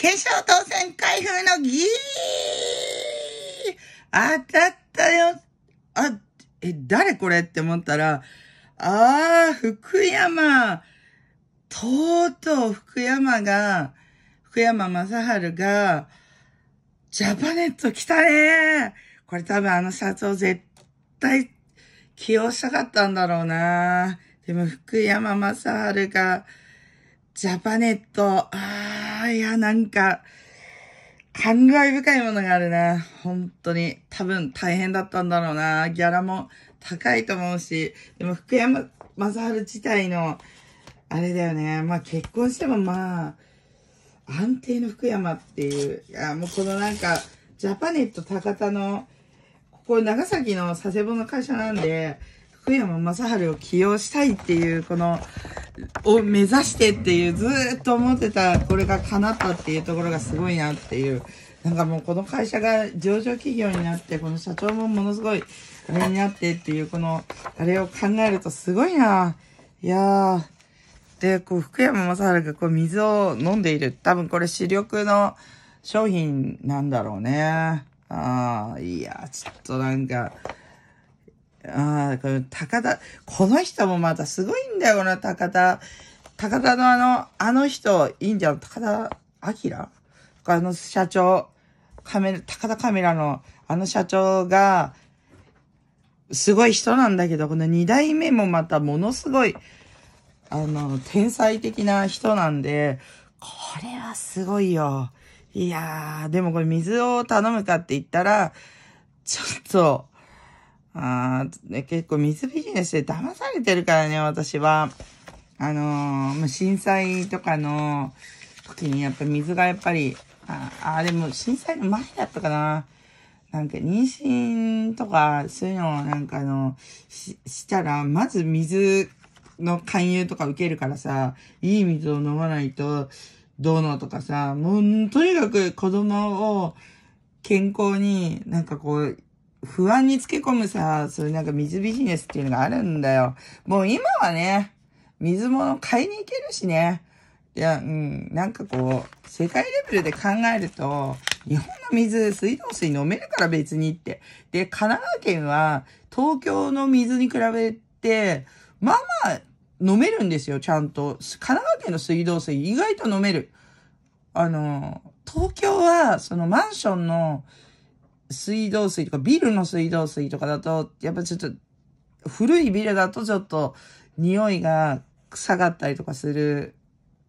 決勝当選開封のギー当たったよあ、え、誰これって思ったら、あー、福山とうとう福山が、福山雅治が、ジャパネット来たねこれ多分あの社長絶対起用したかったんだろうなでも福山雅治が、ジャパネット、あー、いや、なんか、感慨深いものがあるな。本当に。多分大変だったんだろうな。ギャラも高いと思うし。でも福山雅治自体の、あれだよね。まあ結婚してもまあ、安定の福山っていう。いや、もうこのなんか、ジャパネット高田の、ここ長崎の佐世保の会社なんで、福山雅治を起用したいっていう、この、を目指してっていう、ずっと思ってた、これが叶ったっていうところがすごいなっていう。なんかもうこの会社が上場企業になって、この社長もものすごい、あれになってっていう、この、あれを考えるとすごいな。いやー。で、こう、福山雅治がこう、水を飲んでいる。多分これ視力の商品なんだろうね。ああ、いや、ちょっとなんか、ああ、この高田、この人もまたすごいんだよな、高田。高田のあの、あの人、いいんじゃん。高田明あの社長、カメラ、高田カメラのあの社長が、すごい人なんだけど、この二代目もまたものすごい、あの、天才的な人なんで、これはすごいよ。いやー、でもこれ水を頼むかって言ったら、ちょっと、あ結構水ビジネスで騙されてるからね、私は。あのー、震災とかの時にやっぱ水がやっぱり、あ、あでも震災の前だったかな。なんか妊娠とかそういうのをなんかあの、し、したら、まず水の勧誘とか受けるからさ、いい水を飲まないと、どうのとかさ、もう、とにかく子供を健康になんかこう、不安につけ込むさ、そういうなんか水ビジネスっていうのがあるんだよ。もう今はね、水物買いに行けるしね。いや、うん、なんかこう、世界レベルで考えると、日本の水、水道水飲めるから別にって。で、神奈川県は、東京の水に比べて、まあまあ、飲めるんですよ、ちゃんと。神奈川県の水道水、意外と飲める。あの、東京は、そのマンションの、水道水とか、ビルの水道水とかだと、やっぱちょっと、古いビルだとちょっと、匂いが臭がったりとかする。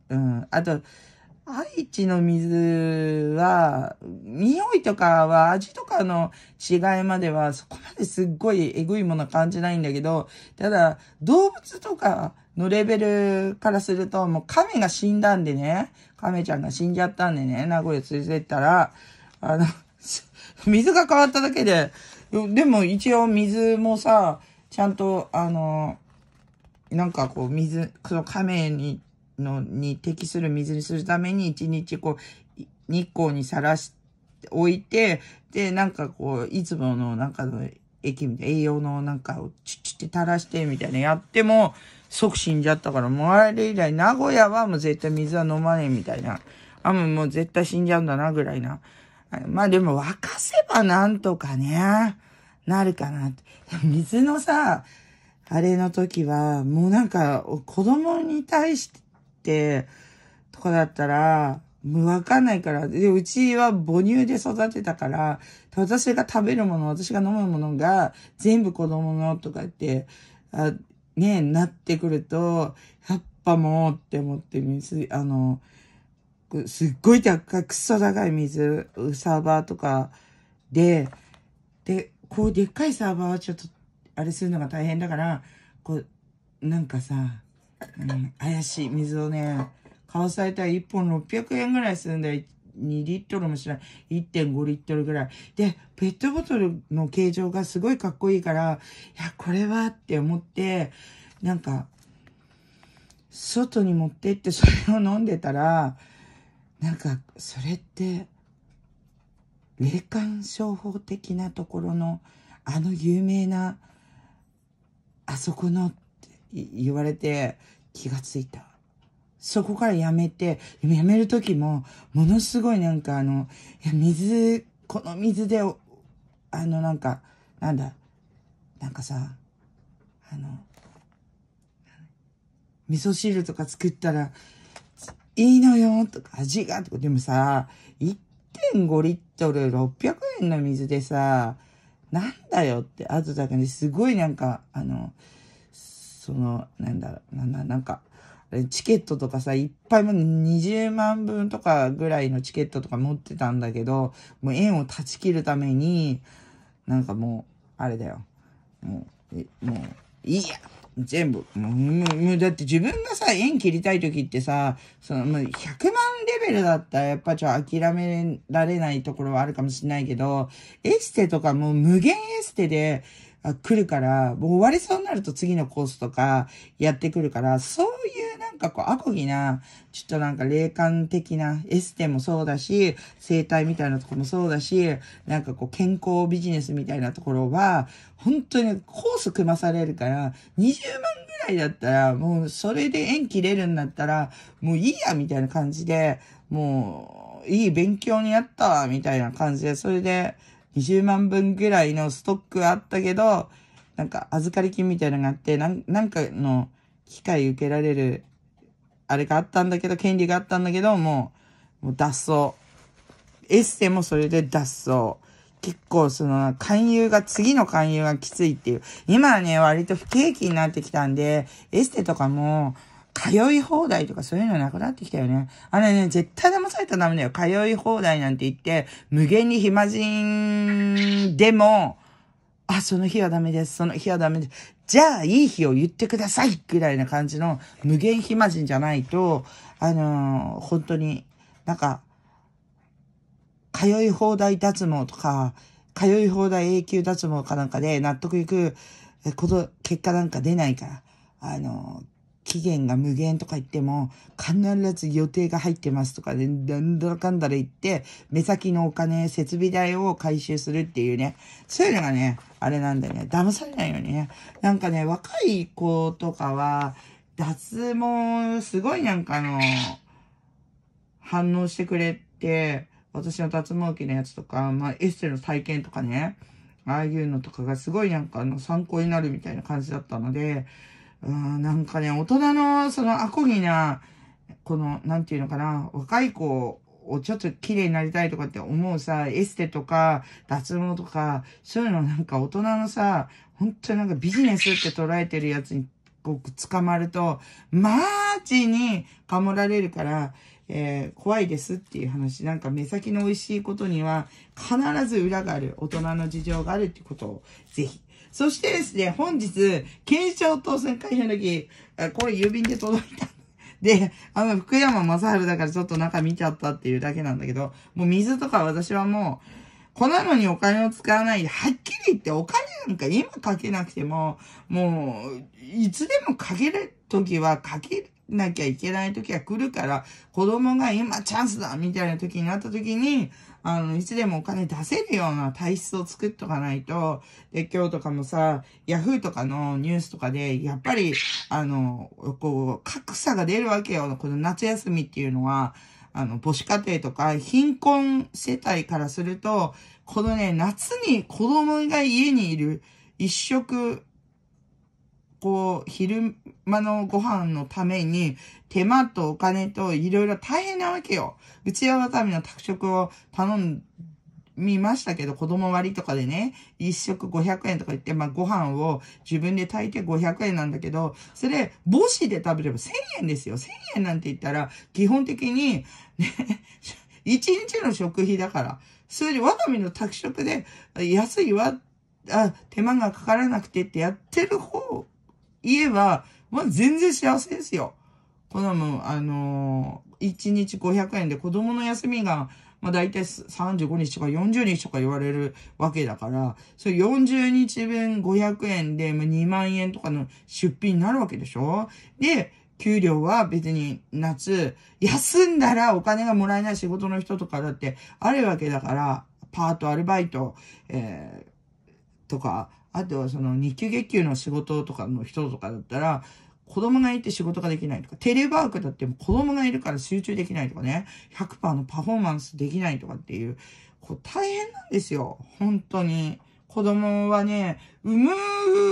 うん。あと、愛知の水は、匂いとかは味とかの違いまではそこまですっごいエグいもの感じないんだけど、ただ動物とかのレベルからするともう亀が死んだんでね、亀ちゃんが死んじゃったんでね、名古屋連れてったら、あの、水が変わっただけで、でも一応水もさ、ちゃんと、あの、なんかこう水、その亀に、の、に適する水にするために一日こう、日光にさらして、おいて、で、なんかこう、いつものなんかの液みたいな、栄養のなんかをチュッチュって垂らしてみたいなやっても、即死んじゃったから、もうあれ以来、名古屋はもう絶対水は飲まねえみたいな。あ、もう絶対死んじゃうんだな、ぐらいな。まあでも沸かせばなんとかね、なるかな。水のさ、あれの時は、もうなんか、子供に対して、とかだったら、もうわかんないから。で、うちは母乳で育てたから、私が食べるもの、私が飲むものが、全部子供のとかって、あね、なってくると、やっぱもうって思って、水、あの、すっごい高い、くそ高い水、サーバーとかで、で、こうでっかいサーバーはちょっと、あれするのが大変だから、こう、なんかさ、うん、怪しい水をね、買わされたら1本600円ぐらいするんだよ。2リットルもしない。1.5リットルぐらい。で、ペットボトルの形状がすごいかっこいいから、いや、これはって思って、なんか、外に持ってってそれを飲んでたら、なんかそれって霊感商法的なところのあの有名なあそこのって言われて気がついた。そこからやめて、やめる時も、ものすごいなんかあの、いや、水、この水で、あのなんか、なんだ、なんかさ、あの、味噌汁とか作ったら、いいのよとか、味がとか、でもさ、1.5リットル600円の水でさ、なんだよって、あとだけね、すごいなんか、あの、その、なんだろう、なんだ、なんか、チケットとかさ、いっぱいも20万分とかぐらいのチケットとか持ってたんだけど、もう縁を断ち切るために、なんかもう、あれだよ。もう、もう、いいや全部。もう、だって自分がさ、縁切りたい時ってさ、その、もう100万レベルだったらやっぱちょっと諦められないところはあるかもしれないけど、エステとかもう無限エステで、来るから、もう終わりそうになると次のコースとかやってくるから、そういうなんかこう、アコギな、ちょっとなんか霊感的なエステもそうだし、生態みたいなとこもそうだし、なんかこう、健康ビジネスみたいなところは、本当にコース組まされるから、20万ぐらいだったら、もうそれで縁切れるんだったら、もういいや、みたいな感じで、もう、いい勉強になったわ、みたいな感じで、それで、20万分ぐらいのストックあったけど、なんか預かり金みたいなのがあって、なんなんかの機会受けられる、あれがあったんだけど、権利があったんだけど、もう、もう脱走。エッセもそれで脱走。結構その勧誘が、次の勧誘がきついっていう。今はね、割と不景気になってきたんで、エステとかも、通い放題とかそういうのなくなってきたよね。あれね、絶対騙されたらダメだよ。通い放題なんて言って、無限に暇人でも、あ、その日はダメです。その日はダメです。じゃあ、いい日を言ってくださいぐらいな感じの無限暇人じゃないと、あのー、本当になんか、通い放題脱毛とか、通い放題永久脱毛かなんかで納得いくこと、結果なんか出ないから、あのー期限が無限とか言っても、必ず予定が入ってますとかで、なんだかんだら言って、目先のお金、設備代を回収するっていうね、そういうのがね、あれなんだよね。騙されないようにね。なんかね、若い子とかは、脱毛、すごいなんかあの、反応してくれて、私の脱毛器のやつとか、まあ、エッセの体験とかね、ああいうのとかがすごいなんかあの参考になるみたいな感じだったので、うん、なんかね、大人の、その、アコギな、この、なんていうのかな、若い子をちょっと綺麗になりたいとかって思うさ、エステとか、脱毛とか、そういうのなんか大人のさ、本当になんかビジネスって捉えてるやつに、こう、捕まると、マーチにかもられるから、えー、怖いですっていう話。なんか目先の美味しいことには、必ず裏がある、大人の事情があるってことを、ぜひ。そしてですね、本日、検証当選開票の日、これ郵便で届いた。で、あの、福山雅治だからちょっと中見ちゃったっていうだけなんだけど、もう水とか私はもう、粉のにお金を使わないで、はっきり言ってお金なんか今かけなくても、もう、いつでもかけるときはかけるなきゃいけない時が来るから、子供が今チャンスだみたいな時になった時に、あの、いつでもお金出せるような体質を作っとかないと、で、今日とかもさ、ヤフーとかのニュースとかで、やっぱり、あの、こう、格差が出るわけよ。この夏休みっていうのは、あの、母子家庭とか、貧困世帯からすると、このね、夏に子供が家にいる、一食こう、昼間のご飯のために、手間とお金といろいろ大変なわけよ。うちはたミの宅食を頼みましたけど、子供割とかでね、一食500円とか言って、まあご飯を自分で炊いて500円なんだけど、それ、母子で食べれば1000円ですよ。1000円なんて言ったら、基本的に、ね 一日の食費だから。それで、わがミの宅食で、安いわ、あ、手間がかからなくてってやってる方言えば、まあ、全然幸せですよ。こ供、もう、あのー、1日500円で子供の休みが、まあ、大体35日とか40日とか言われるわけだから、それ40日分500円で、まあ、2万円とかの出費になるわけでしょで、給料は別に夏、休んだらお金がもらえない仕事の人とかだってあるわけだから、パート、アルバイト、えー、とか、あとはその日給月給の仕事とかの人とかだったら、子供がいて仕事ができないとか、テレワークだっても子供がいるから集中できないとかね、100%のパフォーマンスできないとかっていう、こう大変なんですよ。本当に。子供はね、産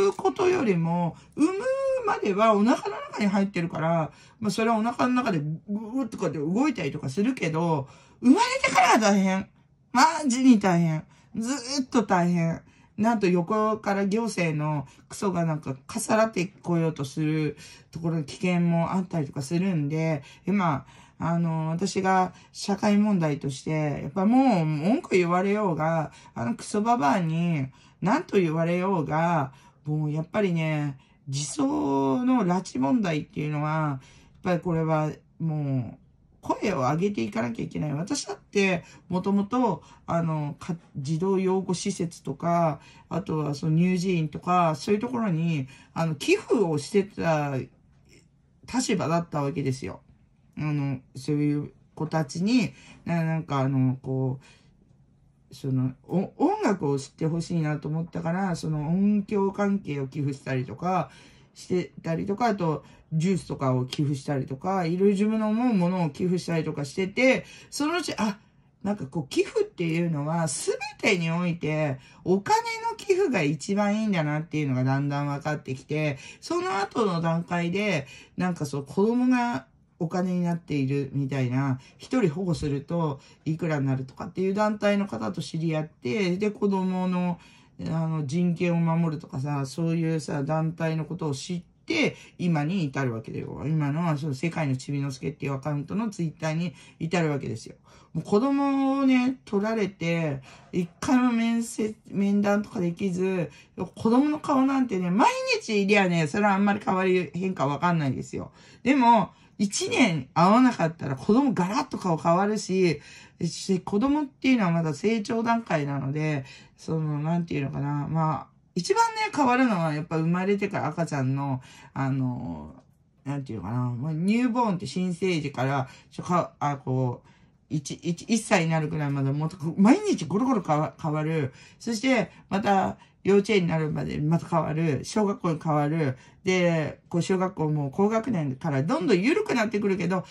むことよりも、産むまではお腹の中に入ってるから、まあそれはお腹の中でぐーっとこうやって動いたりとかするけど、生まれてからは大変。マジに大変。ずーっと大変。なんと横から行政のクソがなんか重なってこようとするところの危険もあったりとかするんで、今、あの、私が社会問題として、やっぱもう文句言われようが、あのクソババアに何と言われようが、もうやっぱりね、自走の拉致問題っていうのは、やっぱりこれはもう声を上げていかなきゃいけない。私だって、もともと、あの、児童養護施設とか、あとはその乳児院とか、そういうところに、あの、寄付をしてた立場だったわけですよ。あの、そういう子たちに、なんかあの、こう、その音楽を知ってほしいなと思ったからその音響関係を寄付したりとかしてたりとか、あと、ジュースとかを寄付したりとか、いろいろ自分の思うものを寄付したりとかしてて、そのうち、あ、なんかこう、寄付っていうのは、すべてにおいて、お金の寄付が一番いいんだなっていうのがだんだん分かってきて、その後の段階で、なんかそう、子供がお金になっているみたいな、一人保護するといくらになるとかっていう団体の方と知り合って、で、子供のあの人権を守るとかさ、そういうさ、団体のことを知って、今に至るわけだよ。今の、その世界のちびのすけっていうアカウントのツイッターに至るわけですよ。もう子供をね、取られて、一回も面接、面談とかできず、子供の顔なんてね、毎日いりゃね、それはあんまり変わり、変化わかんないですよ。でも、一年会わなかったら子供ガラッと顔変わるし、子供っていうのはまだ成長段階なので、その、なんていうのかな。まあ、一番ね、変わるのは、やっぱ生まれてから赤ちゃんの、あの、なんていうのかな。まあ、ニューボーンって新生児から、ちょかあこう、一、一歳になるくらいまでもっと毎日ゴロゴロ変わる。そしてまた幼稚園になるまでまた変わる。小学校に変わる。で、こう小学校も高学年からどんどん緩くなってくるけど、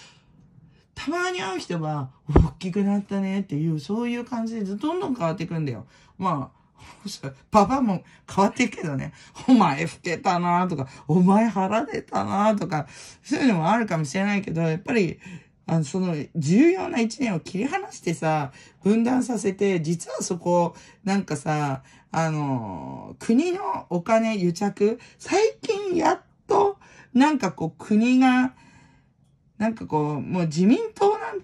たまに会う人は、大きくなったねっていう、そういう感じでどんどん変わっていくんだよ。まあ、パパも変わっていくけどね、お前老けたなとか、お前腹出たなとか、そういうのもあるかもしれないけど、やっぱり、あの、その、重要な一年を切り離してさ、分断させて、実はそこ、なんかさ、あの、国のお金癒着、最近やっと、なんかこう、国が、なんかこう、もう自民党なん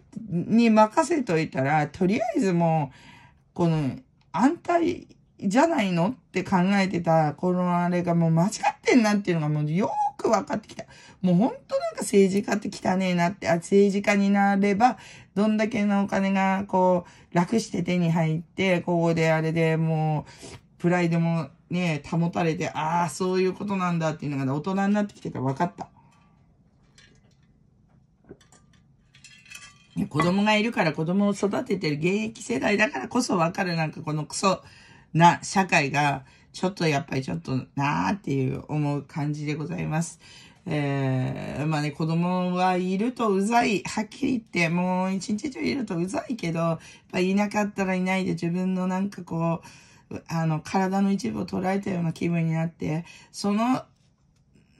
に任せといたら、とりあえずもう、この、安泰じゃないのって考えてた、このあれがもう間違ってんなっていうのがもうよく分かってきた。もうほんとなんか政治家って汚ねえなって、あ、政治家になれば、どんだけのお金がこう、楽して手に入って、ここであれでもう、プライドもね、保たれて、ああ、そういうことなんだっていうのが、ね、大人になってきてから分かった。ね、子供がいるから子供を育ててる現役世代だからこそわかるなんかこのクソな社会がちょっとやっぱりちょっとなーっていう思う感じでございます。えー、まあね、子供はいるとうざい。はっきり言って、もう一日中いるとうざいけど、やっぱいなかったらいないで自分のなんかこう、あの、体の一部を捉えたような気分になって、その、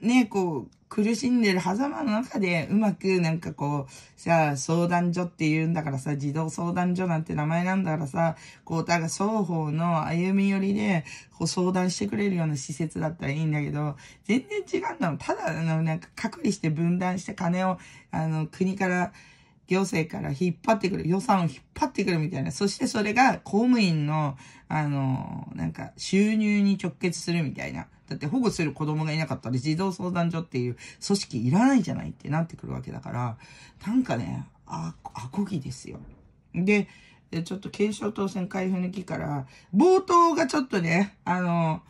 ね、こう、苦しんでる狭間の中で、うまくなんかこう、さあ、相談所って言うんだからさ、児童相談所なんて名前なんだからさ、こう、だから双方の歩み寄りで、こう相談してくれるような施設だったらいいんだけど、全然違うんだもん。ただ、あの、なんか隔離して分断して金を、あの、国から、行政から引っ張ってくる、予算を引っ張ってくるみたいな、そしてそれが公務員の、あの、なんか収入に直結するみたいな。だって保護する子供がいなかったら児童相談所っていう組織いらないじゃないってなってくるわけだから、なんかね、あ、こぎですよ。で、ちょっと検証当選開封のきから、冒頭がちょっとね、あの、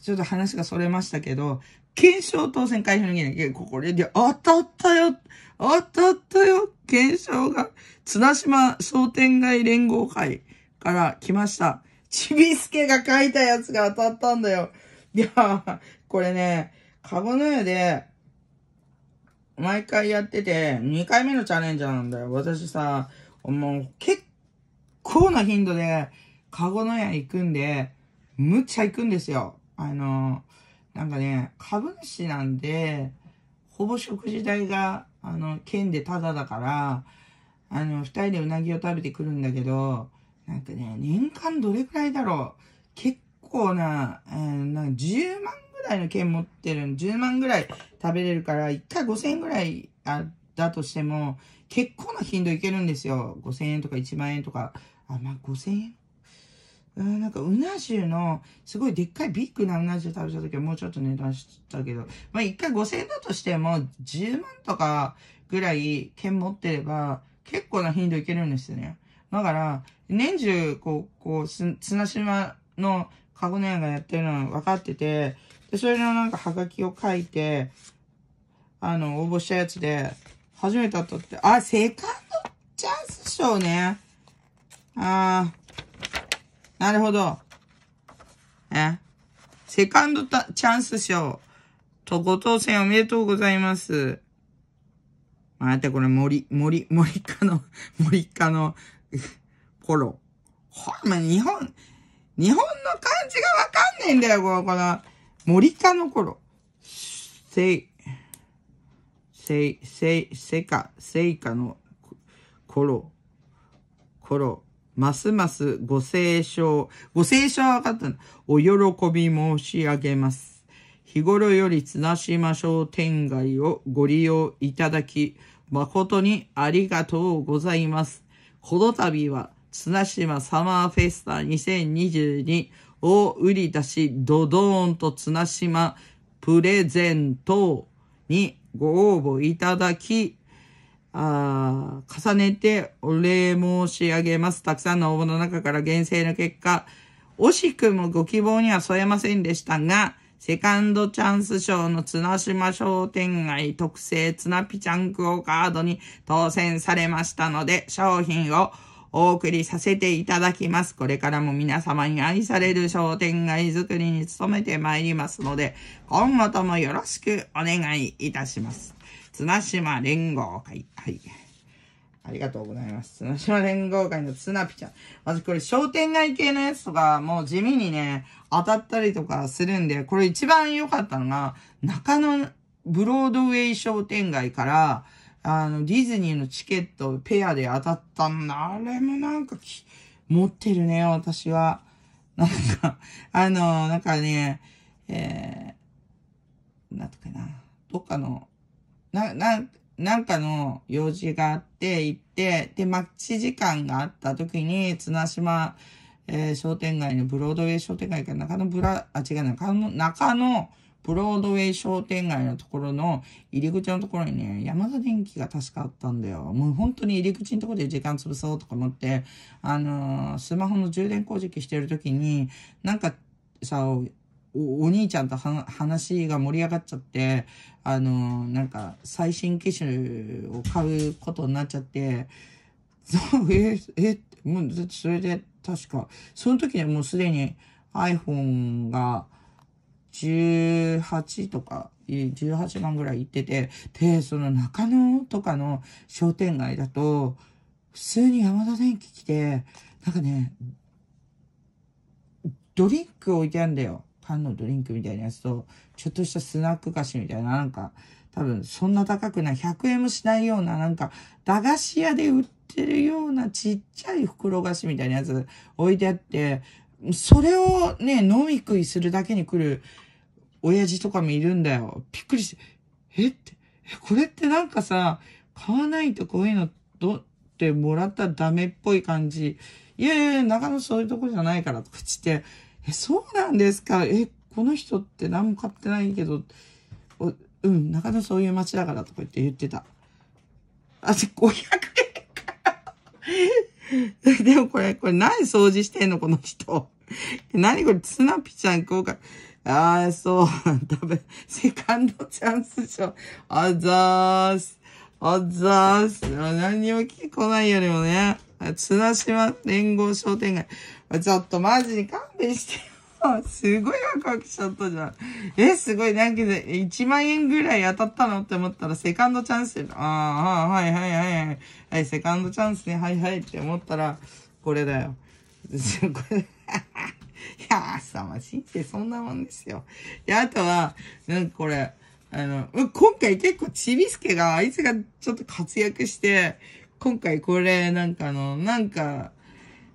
ちょっと話がそれましたけど、検証当選回避の議員、ここで、当たったよ当たったよ検証が、綱島商店街連合会から来ました。ちびすけが書いたやつが当たったんだよ。いや、これね、カゴの上で、毎回やってて、2回目のチャレンジャーなんだよ。私さ、もう結構な頻度で、カゴの屋行くんで、むっちゃ行くんですよ。あの、なんかね、株主なんで、ほぼ食事代が、あの、県でタダだから、あの、二人でうなぎを食べてくるんだけど、なんかね、年間どれくらいだろう。結構な、えー、なんか10万ぐらいの券持ってる10万ぐらい食べれるから、1回5000円ぐらいあだとしても、結構な頻度いけるんですよ。5000円とか1万円とか。あ、まあ、5000円うん、なんかうな重の、すごいでっかいビッグなうな重食べた時はもうちょっと値段したけど、まあ一回5000円だとしても10万とかぐらい券持ってれば結構な頻度いけるんですよね。だから、年中、こう、こう、綱島のカゴネ屋がやってるの分かってて、で、それのなんかハガキを書いて、あの、応募したやつで、初めて当たって、あ、セカンドチャンス賞ね。ああ。なるほど。えセカンドチャンス賞。とご当選おめでとうございます。待って、これ森、森、森かの、森かの、ポロ。ほんま、日本、日本の漢字がわかんねえんだよ、この、この、森かの頃。せ、い、せ、い、せ、い、せか、せいかの、ころ、ころ、ますますご清聴、ご清聴は分かったお喜び申し上げます。日頃より綱島商店街をご利用いただき、誠にありがとうございます。この度は、綱島サマーフェスタ2022を売り出し、ドドーンと綱島プレゼントにご応募いただき、あ重ねてお礼申し上げます。たくさんの応募の中から厳正の結果、惜しくもご希望には添えませんでしたが、セカンドチャンス賞の綱島商店街特製綱ピチャンクオカードに当選されましたので、商品をお送りさせていただきます。これからも皆様に愛される商店街づくりに努めてまいりますので、今後ともよろしくお願いいたします。綱島連合会。はい。ありがとうございます。綱島連合会の綱ピちゃん。まずこれ商店街系のやつとか、もう地味にね、当たったりとかするんで、これ一番良かったのが、中野ブロードウェイ商店街から、あの、ディズニーのチケットペアで当たったんだ。あれもなんかき、持ってるね、私は。なんか、あの、なんかね、えー、なんとかな。どっかの、な、な、なんかの用事があって行って、で、待ち時間があった時に、綱島、えー、商店街のブロードウェイ商店街か中のブラ、あ、違うな、中の、中のブロードウェイ商店街のところの入り口のところにね、ヤマ電機が確かあったんだよ。もう本当に入り口のところで時間潰そうとか思って、あのー、スマホの充電工事機してる時に、なんかさ、おお兄ちゃんと話が盛り上がっちゃって、あのー、なんか最新機種を買うことになっちゃって、え、え、もう、それで確か、その時にもうすでに iPhone が18とか、18万ぐらい行ってて、で、その中野とかの商店街だと、普通に山田電機来て、なんかね、ドリンク置いてあるんだよ。缶のドリンクみたいなやつと、ちょっとしたスナック菓子みたいな、なんか、多分そんな高くない、100円もしないような、なんか、駄菓子屋で売ってるようなちっちゃい袋菓子みたいなやつ置いてあって、それをね、飲み食いするだけに来る親父とかもいるんだよ。びっくりして、えって、これってなんかさ、買わないとこういうの、ど、ってもらったらダメっぽい感じ。いやいやいや、中野そういうとこじゃないからとか言って、え、そうなんですかえ、この人って何も買ってないけど、おうん、中野そういう街だからとか言って言ってた。あ、500円か。でもこれ、これ何掃除してんのこの人。何これ、ツナピちゃん効果。ああ、そう、食べ、セカンドチャンスー。あざーす。おざーす。何にも聞こないよりもね、綱島連合商店街。ちょっとマジ勘弁してよ。すごいワクワクしちゃったじゃん。え、すごい。なんか1万円ぐらい当たったのって思ったら、セカンドチャンス。ああ、はいはいはいはい。はい、セカンドチャンスね。はいはいって思ったら、これだよ。これ。いやー、さまじいってそんなもんですよ。で、あとは、なんかこれ、あの、今回結構ちびすけが、あいつがちょっと活躍して、今回これ、なんかあの、なんか、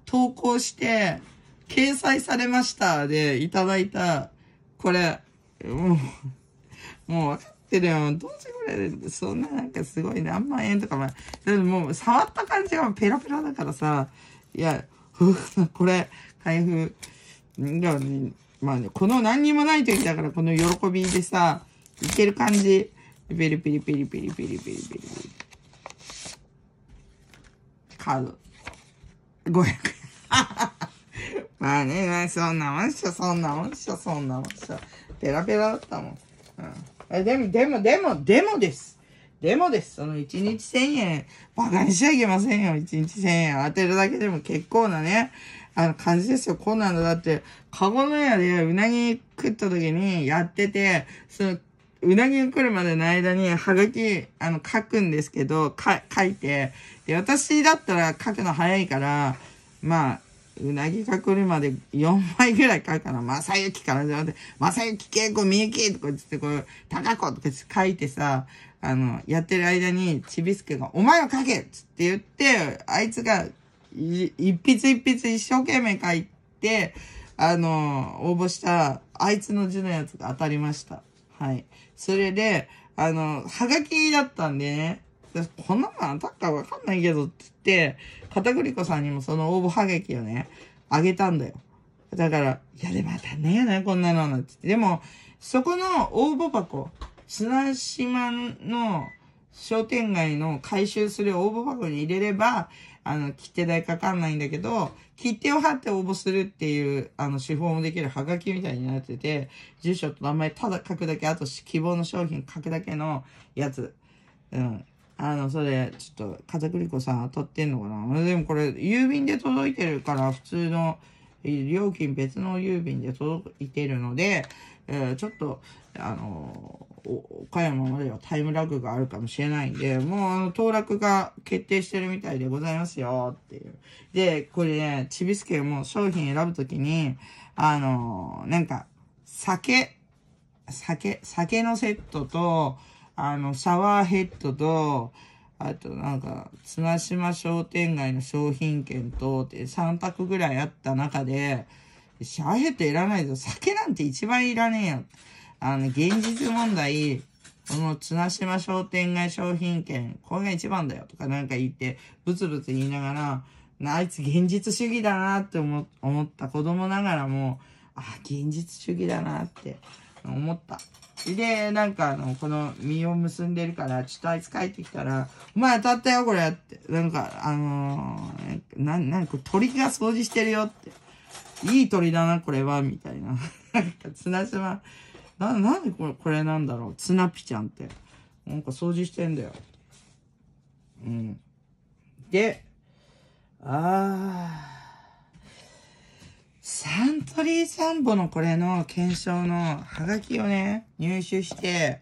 投稿して、掲載されましたでいただいた、これ、もう、もう分かってるよ。どうせこれ、そんななんかすごい何万円とかまあ、でももう触った感じがペラペラだからさ、いや、これ、開封、まあ、この何にもない時だから、この喜びでさ、いける感じ。ペリペリペリペリペリピリピリ。カード。500円。まあね、まあ、そんなもんっしょ、そんなもんっしょ、そんなもんっしょ。ペラペラだったもん。うん。でも、でも、でも、でもです。でもです。その1日1000円、バカにしちゃいけませんよ。1日1000円当てるだけでも結構なね、あの感じですよ。こんなんだ。だって、カゴの屋でうなぎ食った時にやってて、その、うなぎが来るまでの間に、はがき、あの、書くんですけど、か、書いて、で、私だったら書くの早いから、まあ、うなぎが来るまで4枚ぐらい書くから、まさゆきからじゃなくて、まさゆき、けいこ、みゆきとか言って、こう、たかことか書いてさ、あの、やってる間に、ちびすけが、お前を書けっつって言って、あいつがい、一筆一筆一生懸命書いて、あの、応募した、あいつの字のやつが当たりました。はい。それで、あの、はがきだったんでね、こんなの当たっかわかんないけどって言って、片栗粉さんにもその応募はがきをね、あげたんだよ。だから、いやでも当たんないよこんなの、なんて。でも、そこの応募箱、砂島の商店街の回収する応募箱に入れれば、あの、切手代かかんないんだけど、切手を貼って応募するっていう、あの、手法もできるハガキみたいになってて、住所と名前ただ書くだけ、あと希望の商品書くだけのやつ。うん。あの、それ、ちょっと、片栗粉さ、当たってんのかなでもこれ、郵便で届いてるから、普通の、料金別の郵便で届いてるので、えー、ちょっと、あのー岡山まではタイムラグがあるかもしれないんで、もうあの、当落が決定してるみたいでございますよっていう。で、これね、ちびすけも商品選ぶときに、あの、なんか、酒、酒、酒のセットと、あの、シャワーヘッドと、あとなんか、綱島商店街の商品券と、って3択ぐらいあった中で、シャワーヘッドいらないぞ。酒なんて一番いらねえよ。あの、現実問題、この綱島商店街商品券、これが一番だよとかなんか言って、ブツブツ言いながら、あいつ現実主義だなって思った子供ながらも、あ、現実主義だなって思った。で、なんかあの、この身を結んでるから、ちょっとあいつ帰ってきたら、お前当たったよ、これって。なんか、あのー、な、なんか鳥が掃除してるよって。いい鳥だな、これは、みたいな。なんか、綱島な、なでこれ、これなんだろう。ツナピちゃんって。なんか掃除してんだよ。うん。で、あー。サントリーサンボのこれの検証のハガキをね、入手して、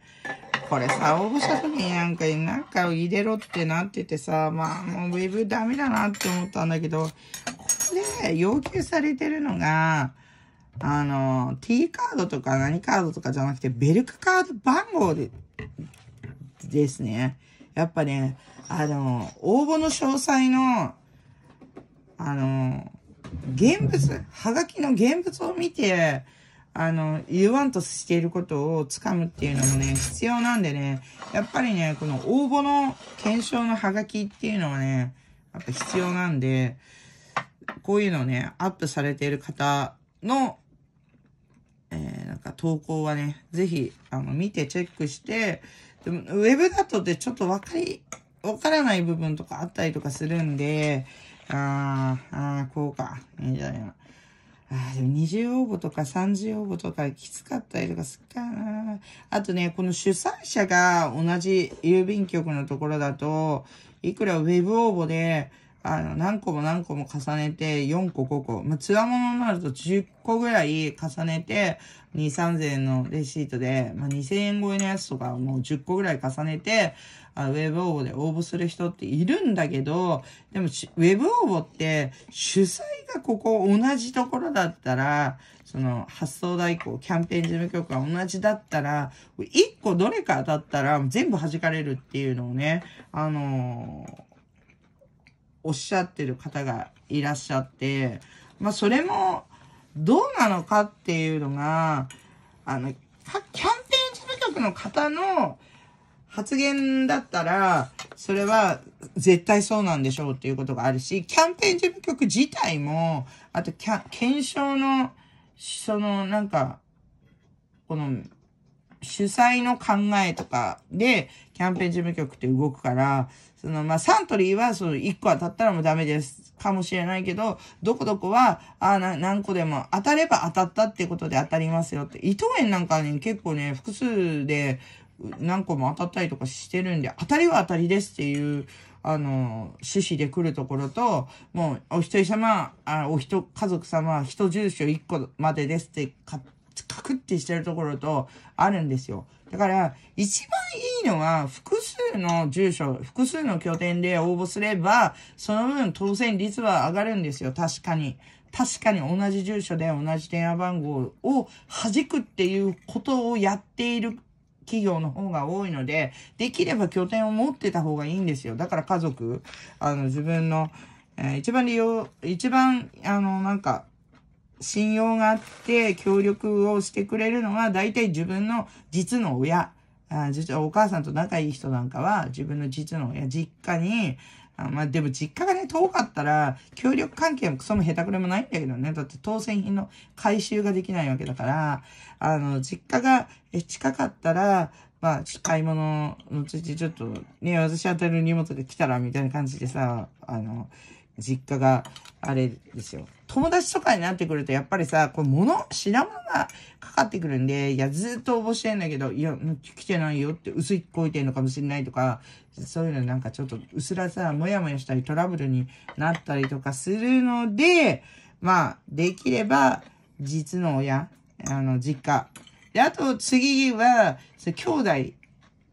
これさ、応募した時になんか、なんか入れろってなっててさ、まあもうウェブダメだなって思ったんだけど、これ要求されてるのが、あの、T カードとか何カードとかじゃなくて、ベルクカード番号で、ですね。やっぱね、あの、応募の詳細の、あの、現物、はがきの現物を見て、あの、言わんとしていることをつかむっていうのもね、必要なんでね、やっぱりね、この応募の検証のハガキっていうのはね、やっぱ必要なんで、こういうのね、アップされている方のか投稿はね、ぜひ、あの、見てチェックして、でも、ウェブだとでちょっとわかり、わからない部分とかあったりとかするんで、あー、あー、こうか。いいんじゃないの。あでも二重応募とか三重応募とかきつかったりとかすっかな。あとね、この主催者が同じ郵便局のところだと、いくらウェブ応募で、あの、何個も何個も重ねて、4個5個。まあ、つわものになると10個ぐらい重ねて、2、3000円のレシートで、まあ、2000円超えのやつとかもう10個ぐらい重ねて、あウェブ応募で応募する人っているんだけど、でもウェブ応募って主催がここ同じところだったら、その発送代行、キャンペーン事務局が同じだったら、1個どれか当たったら全部弾かれるっていうのをね、あのーおっしゃってる方がいらっしゃって、まあそれもどうなのかっていうのが、あの、キャンペーン事務局の方の発言だったら、それは絶対そうなんでしょうっていうことがあるし、キャンペーン事務局自体も、あと検証の、そのなんか、この、主催の考えとかで、キャンペーン事務局って動くから、その、まあ、サントリーは、その、1個当たったらもうダメです。かもしれないけど、どこどこは、あな、何個でも当たれば当たったってことで当たりますよって。伊藤園なんかね、結構ね、複数で何個も当たったりとかしてるんで、当たりは当たりですっていう、あの、趣旨で来るところと、もう、お一人様、あお人、家族様、人住所1個までですって、か、くってしてるところと、あるんですよ。だから、一番いいのは、複数の住所、複数の拠点で応募すれば、その分当選率は上がるんですよ、確かに。確かに同じ住所で同じ電話番号を弾くっていうことをやっている企業の方が多いので、できれば拠点を持ってた方がいいんですよ。だから家族、あの、自分の、えー、一番利用、一番、あの、なんか、信用があって協力をしてくれるのが、大体自分の実の親。あ実はお母さんと仲いい人なんかは、自分の実の親、実家に、あまあでも実家がね、遠かったら、協力関係もクソも下手くれもないんだけどね。だって当選品の回収ができないわけだから、あの、実家が近かったら、まあ、買い物のついてちょっと、ね、私当たる荷物で来たら、みたいな感じでさ、あの、実家が、あれですよ。友達とかになってくると、やっぱりさ、これ物、品物がかかってくるんで、いや、ずっと応募してんだけど、いや、来てないよって、薄いこいてんのかもしれないとか、そういうのなんかちょっと、うすらさ、もやもやしたり、トラブルになったりとかするので、まあ、できれば、実の親、あの、実家。で、あと次は、兄弟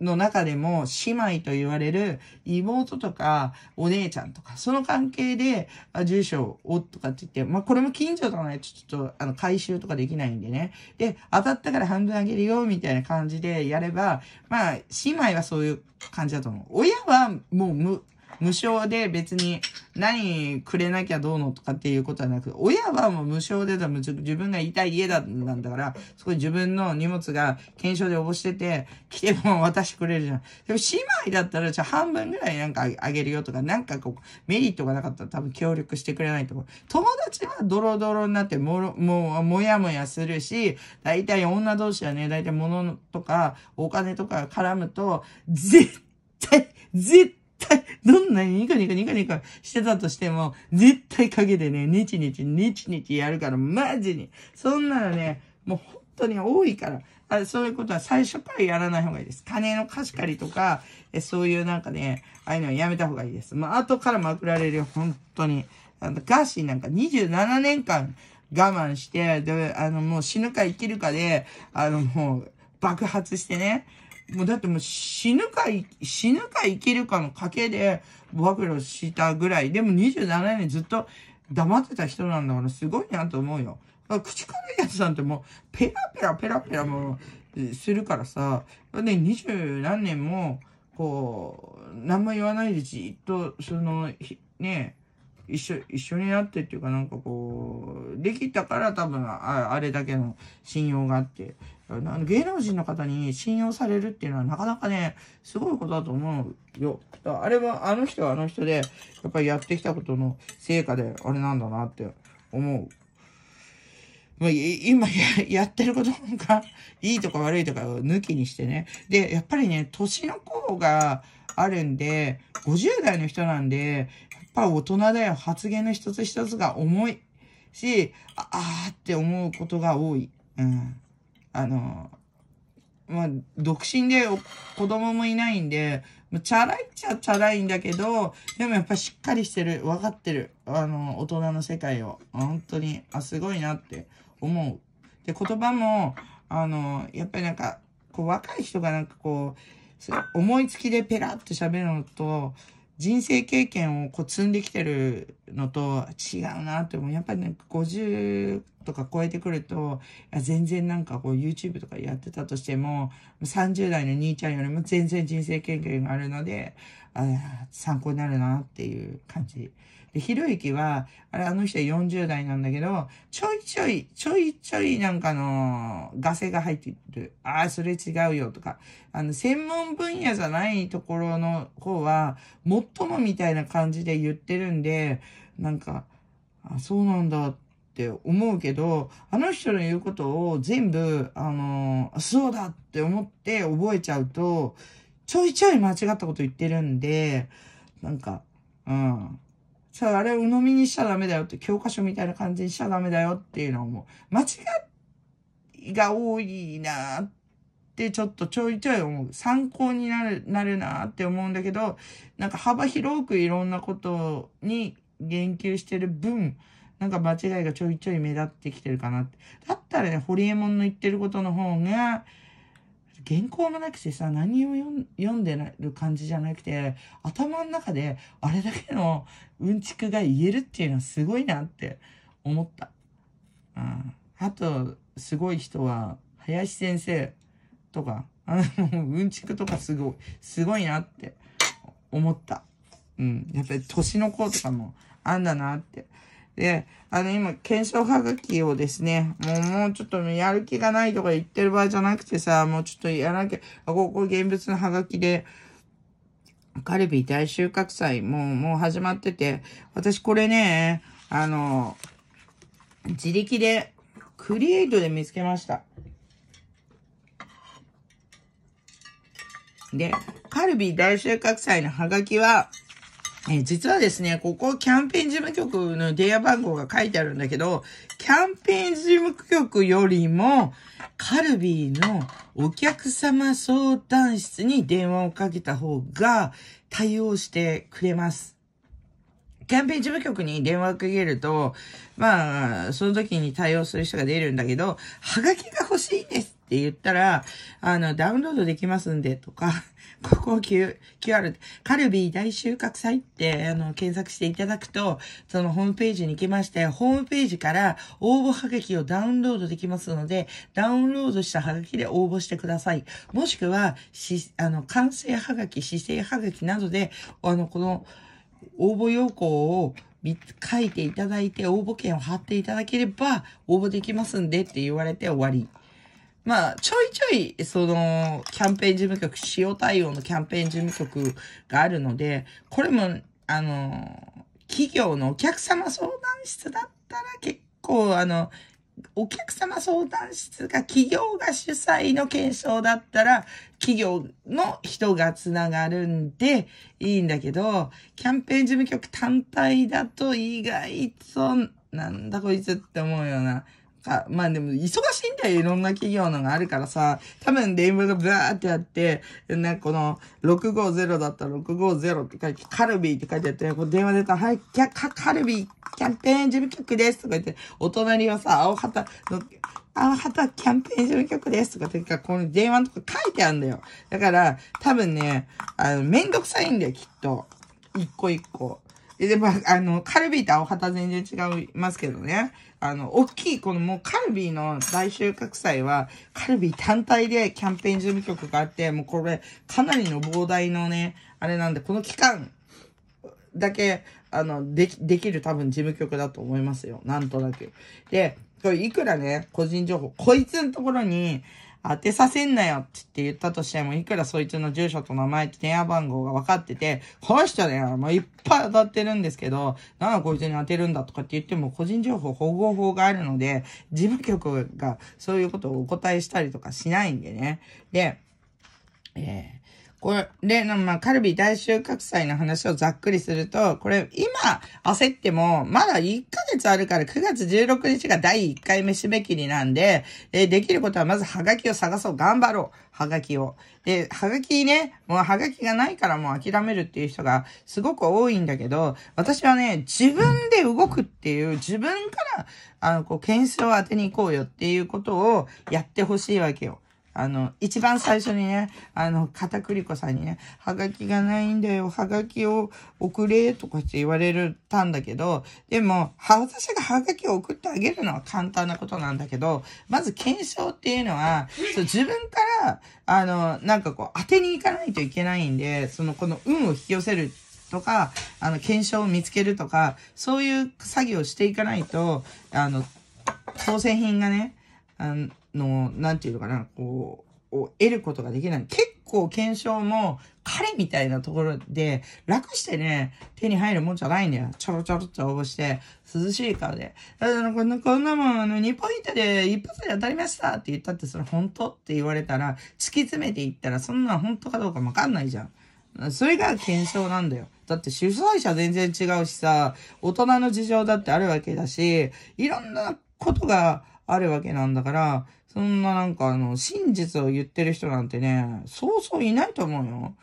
の中でも姉妹と言われる妹とかお姉ちゃんとか、その関係で、あ住所をとかって言って、まあ、これも近所とかね、ちょっと、あの、回収とかできないんでね。で、当たったから半分あげるよ、みたいな感じでやれば、まあ、姉妹はそういう感じだと思う。親はもう無、無償で別に何くれなきゃどうのとかっていうことはなく、親はもう無償でだ、自分がいた家だなんだから、すごい自分の荷物が検証で応募してて、来ても渡してくれるじゃん。でも姉妹だったら、じゃ半分ぐらいなんかあげるよとか、なんかこう、メリットがなかったら多分協力してくれないと思う。友達はドロドロになっても、もう、もやもやするし、大体女同士はね、大体物とか、お金とか絡むと、絶対、絶対、どんなにニコニコニコニコしてたとしても、絶対陰でね、日日日日やるから、マジに。そんなのね、もう本当に多いから、あそういうことは最初からやらない方がいいです。金の貸し借りとか、えそういうなんかね、ああいうのはやめた方がいいです。まあ、後からまくられるよ、本当に。あの、ガーシーなんか27年間我慢して、で、あの、もう死ぬか生きるかで、あの、もう爆発してね、もうだってもう死ぬか、死ぬか生きるかの賭けで暴露したぐらい。でも27年ずっと黙ってた人なんだからすごいなと思うよ。口軽いやつなんてもうペラペラペラペラもするからさ。で、二十何年も、こう、何も言わないでじっと、その、ね、一緒、一緒になってっていうかなんかこう、できたから多分ああれだけの信用があって、芸能人の方に信用されるっていうのはなかなかね、すごいことだと思うよ。あれはあの人はあの人で、やっぱりやってきたことの成果であれなんだなって思う。まあ、今やってることがいいとか悪いとかを抜きにしてね。で、やっぱりね、年の子があるんで、50代の人なんで、ぱ大人だよ。発言の一つ一つが重いし、ああって思うことが多い。うん。あの、まあ、独身で子供もいないんで、まあ、チャラいっちゃチャラいんだけど、でもやっぱしっかりしてる。分かってる。あの、大人の世界を。本当に、あ、すごいなって思う。で、言葉も、あの、やっぱりなんか、こう、若い人がなんかこう、思いつきでペラッと喋るのと、人生経験をこう積んできてるのと違うなって思う。やっぱりね、50とか超えてくると、全然なんかこう YouTube とかやってたとしても、30代の兄ちゃんよりも全然人生経験があるので、あ参考になるなっていう感じで、ひろゆきは、あれ、あの人は40代なんだけど、ちょいちょい、ちょいちょいなんかの、ガセが入ってる。ああ、それ違うよとか、あの、専門分野じゃないところの方は、もっともみたいな感じで言ってるんで、なんか、あ、そうなんだって思うけど、あの人の言うことを全部、あの、そうだって思って覚えちゃうと、ちょいちょい間違ったこと言ってるんで、なんか、うん。さあ、あれ鵜呑みにしちゃダメだよって、教科書みたいな感じにしちゃダメだよっていうのをもう、間違いが多いなってちょっとちょいちょい思う。参考になる、なるなって思うんだけど、なんか幅広くいろんなことに言及してる分、なんか間違いがちょいちょい目立ってきてるかなって。だったらね、ホリエモンの言ってることの方が、原稿もなくてさ、何を読んでる感じじゃなくて、頭の中であれだけのうんちくが言えるっていうのはすごいなって思った。うん、あと、すごい人は、林先生とか、あの、うんちくとかすごい、すごいなって思った。うん。やっぱり年の子とかもあんだなって。で、あの、今、検証はがきをですね、もう、もうちょっとやる気がないとか言ってる場合じゃなくてさ、もうちょっとやらなきゃ、あ、ここ現物のはがきで、カルビ大収穫祭、もう、もう始まってて、私これね、あの、自力で、クリエイトで見つけました。で、カルビ大収穫祭のはがきは、え実はですね、ここキャンペーン事務局の電話番号が書いてあるんだけど、キャンペーン事務局よりも、カルビーのお客様相談室に電話をかけた方が対応してくれます。キャンペーン事務局に電話をかけると、まあ、その時に対応する人が出るんだけど、はがきが欲しいですって言ったら、あの、ダウンロードできますんでとか、ここを QR、カルビー大収穫祭って、あの、検索していただくと、そのホームページに行きまして、ホームページから応募はがきをダウンロードできますので、ダウンロードしたはがきで応募してください。もしくは、し、あの、完成はがき、姿勢はがきなどで、あの、この、応募要項を書いていただいて、応募券を貼っていただければ、応募できますんでって言われて終わり。まあ、ちょいちょい、その、キャンペーン事務局、使用対応のキャンペーン事務局があるので、これも、あの、企業のお客様相談室だったら結構、あの、お客様相談室が企業が主催の検証だったら企業の人がつながるんでいいんだけど、キャンペーン事務局単体だと意外となんだこいつって思うよなか、まあでも、忙しいんだよ、いろんな企業のがあるからさ、多分電話がブワーってあって、ね、この、650だったら650って書いて、カルビーって書いてあって、こう電話出たら、はい、キャカカルビーキャンペーン事務局ですとか言って、お隣はさ、青旗の、青旗キャンペーン事務局ですとかってか、この電話とか書いてあるんだよ。だから、多分ね、あの、めんどくさいんだよ、きっと。一個一個。で、でも、あの、カルビーと青旗全然違いますけどね。あの、大きい、このもうカルビーの大収穫祭は、カルビー単体でキャンペーン事務局があって、もうこれ、かなりの膨大のね、あれなんで、この期間だけ、あの、でき、できる多分事務局だと思いますよ。なんとなく。で、これいくらね、個人情報、こいつのところに、当てさせんなよって言ったとしても、いくらそいつの住所と名前と電話番号が分かってて、この人よもういっぱい当たってるんですけど、なんこいつに当てるんだとかって言っても、個人情報保護法があるので、事務局がそういうことをお答えしたりとかしないんでね。で、えーこれの、まあ、カルビ大収穫祭の話をざっくりすると、これ今焦っても、まだ1ヶ月あるから9月16日が第1回目締め切りなんで、えできることはまずハガキを探そう。頑張ろう。ハガキを。で、ハガキね、もうハガキがないからもう諦めるっていう人がすごく多いんだけど、私はね、自分で動くっていう、自分から、あの、こう、検証を当てに行こうよっていうことをやってほしいわけよ。あの、一番最初にね、あの、片栗粉さんにね、はがきがないんだよ、はがきを送れ、とかって言われたんだけど、でも、私がはがきを送ってあげるのは簡単なことなんだけど、まず検証っていうのは、そう自分から、あの、なんかこう、当てに行かないといけないんで、その、この運を引き寄せるとか、あの、検証を見つけるとか、そういう作業をしていかないと、あの、当選品がね、あのの、なんていうのかな、こう、を得ることができない。結構検証も彼みたいなところで楽してね、手に入るもんじゃないんだよ。ちょろちょろっと応募して、涼しい顔で。だからこんな、こんなもん、あの、2ポイントで一発で当たりましたって言ったって、それ本当って言われたら、突き詰めていったら、そんな本当かどうかわかんないじゃん。それが検証なんだよ。だって主催者全然違うしさ、大人の事情だってあるわけだし、いろんなことがあるわけなんだから、そんななんかあの、真実を言ってる人なんてね、そうそういないと思うよ。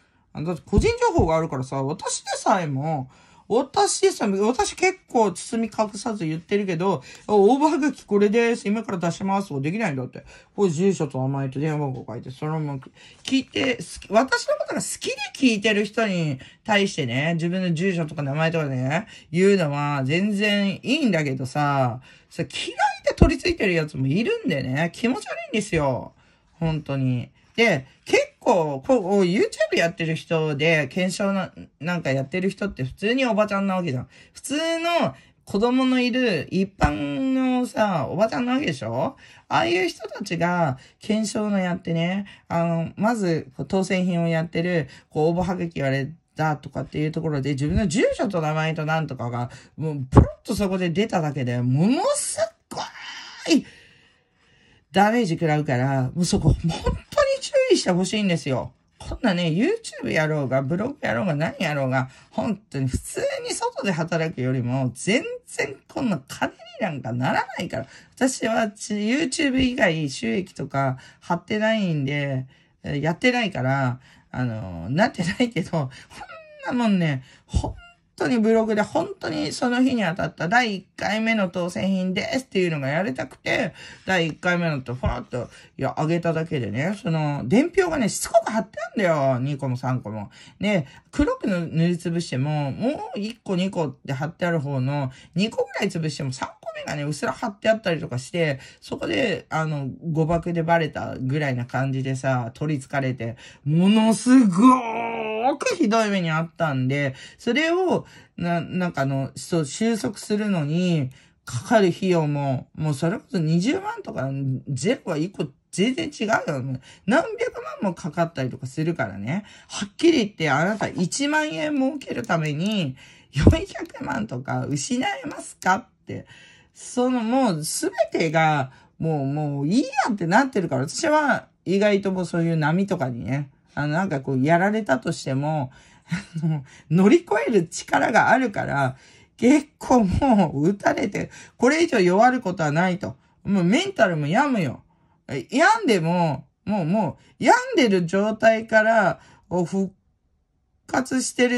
だって個人情報があるからさ、私でさえも、私さ、私結構包み隠さず言ってるけど、ーバーがきこれです。今から出します。できないんだって。こう住所と名前と電話番号書いて、そのまま聞いて、私のことが好きで聞いてる人に対してね、自分の住所とか名前とかね、言うのは全然いいんだけどさ、そ嫌いで取り付いてるやつもいるんでね、気持ち悪いんですよ。本当に。で、結構、こう、YouTube やってる人で、検証ななんかやってる人って普通におばちゃんなわけじゃん。普通の子供のいる一般のさ、おばちゃんなわけでしょああいう人たちが検証のやってね、あの、まず当選品をやってる、こう、応募はがき言われたとかっていうところで自分の住所と名前となんとかが、もうプロッとそこで出ただけで、ものすっごいダメージ食らうから、もうそこ、本意してほしいんですよ。こんなね、YouTube やろうが、ブログやろうが、何やろうが、本当に普通に外で働くよりも、全然こんな金になんかならないから。私は YouTube 以外収益とか貼ってないんで、やってないから、あの、なってないけど、こんなもんね、ほん当にブログで本当にその日に当たった第1回目の当選品ですっていうのがやりたくて、第1回目のとファーっと、いや、あげただけでね、その、伝票がね、しつこく貼ってあんだよ。2個も3個も。ね、黒く塗りつぶしても、もう1個2個って貼ってある方の、2個ぐらい潰しても3個目がね、うっすら貼ってあったりとかして、そこで、あの、誤爆でバレたぐらいな感じでさ、取り憑かれて、ものすごいごくひどい目にあったんで、それを、な、なんかの、そう、収束するのに、かかる費用も、もうそれこそ20万とか、ゼロは1個全然違うよ。何百万もかかったりとかするからね。はっきり言ってあなた1万円儲けるために400万とか失えますかって。そのもう全てがもうもういいやってなってるから私は意外ともうそういう波とかにね、あの、なんかこう、やられたとしても、あの、乗り越える力があるから、結構もう打たれて、これ以上弱ることはないと。もうメンタルも病むよ。病んでも、もうもう、病んでる状態から、復活して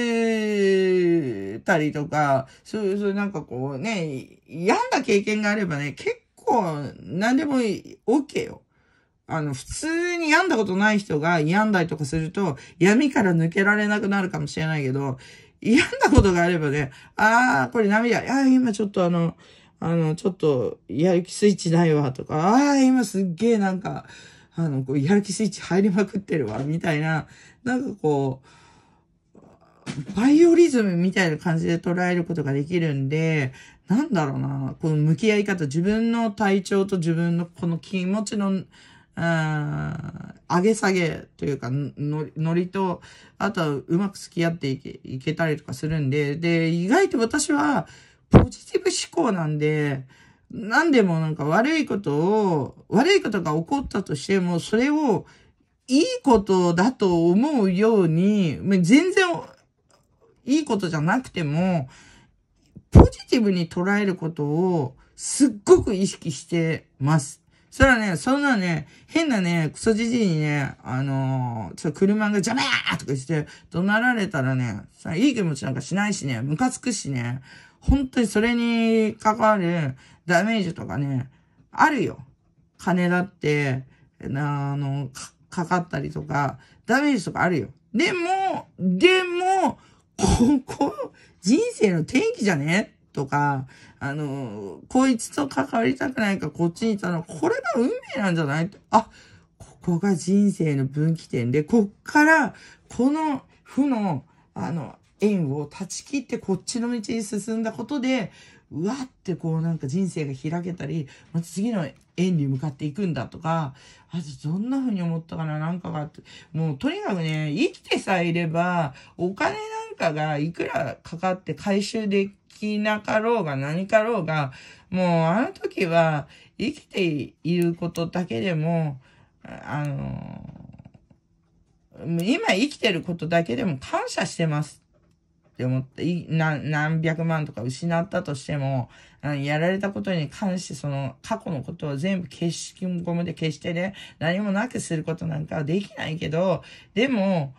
るたりとか、そういう、そういうなんかこうね、病んだ経験があればね、結構何でも OK よ。あの、普通に病んだことない人が病んだりとかすると、闇から抜けられなくなるかもしれないけど、病んだことがあればね、ああ、これ涙、ああ、今ちょっとあの、あの、ちょっと、やる気スイッチないわ、とか、ああ、今すっげえなんか、あの、こう、やる気スイッチ入りまくってるわ、みたいな、なんかこう、バイオリズムみたいな感じで捉えることができるんで、なんだろうな、この向き合い方、自分の体調と自分のこの気持ちの、あ上げ下げというか、ノリと、あとはうまく付き合っていけいけたりとかするんで、で、意外と私はポジティブ思考なんで、何でもなんか悪いことを、悪いことが起こったとしても、それをいいことだと思うように、全然いいことじゃなくても、ポジティブに捉えることをすっごく意識してます。そしたらね、そんなね、変なね、クソじじいにね、あのー、ちょ、車が邪魔やとかして、怒鳴られたらね、さ、いい気持ちなんかしないしね、ムカつくしね、本当にそれに関わるダメージとかね、あるよ。金だって、あの、か、かかったりとか、ダメージとかあるよ。でも、でも、ここ、人生の転機じゃねとか、あの、こいつと関わりたくないかこっちにいたの、これが運命なんじゃないあ、ここが人生の分岐点で、こっから、この負の、あの、縁を断ち切ってこっちの道に進んだことで、うわってこうなんか人生が開けたり、また次の縁に向かっていくんだとか、あとどんな風に思ったかななんかがって、もうとにかくね、生きてさえいれば、お金なんかがいくらかかって回収できなかろうが何かろうが、もうあの時は生きていることだけでも、あの、今生きてることだけでも感謝してますって思って、何百万とか失ったとしても、やられたことに関してその過去のことを全部消し、ゴムで消してね、何もなくすることなんかはできないけど、でも、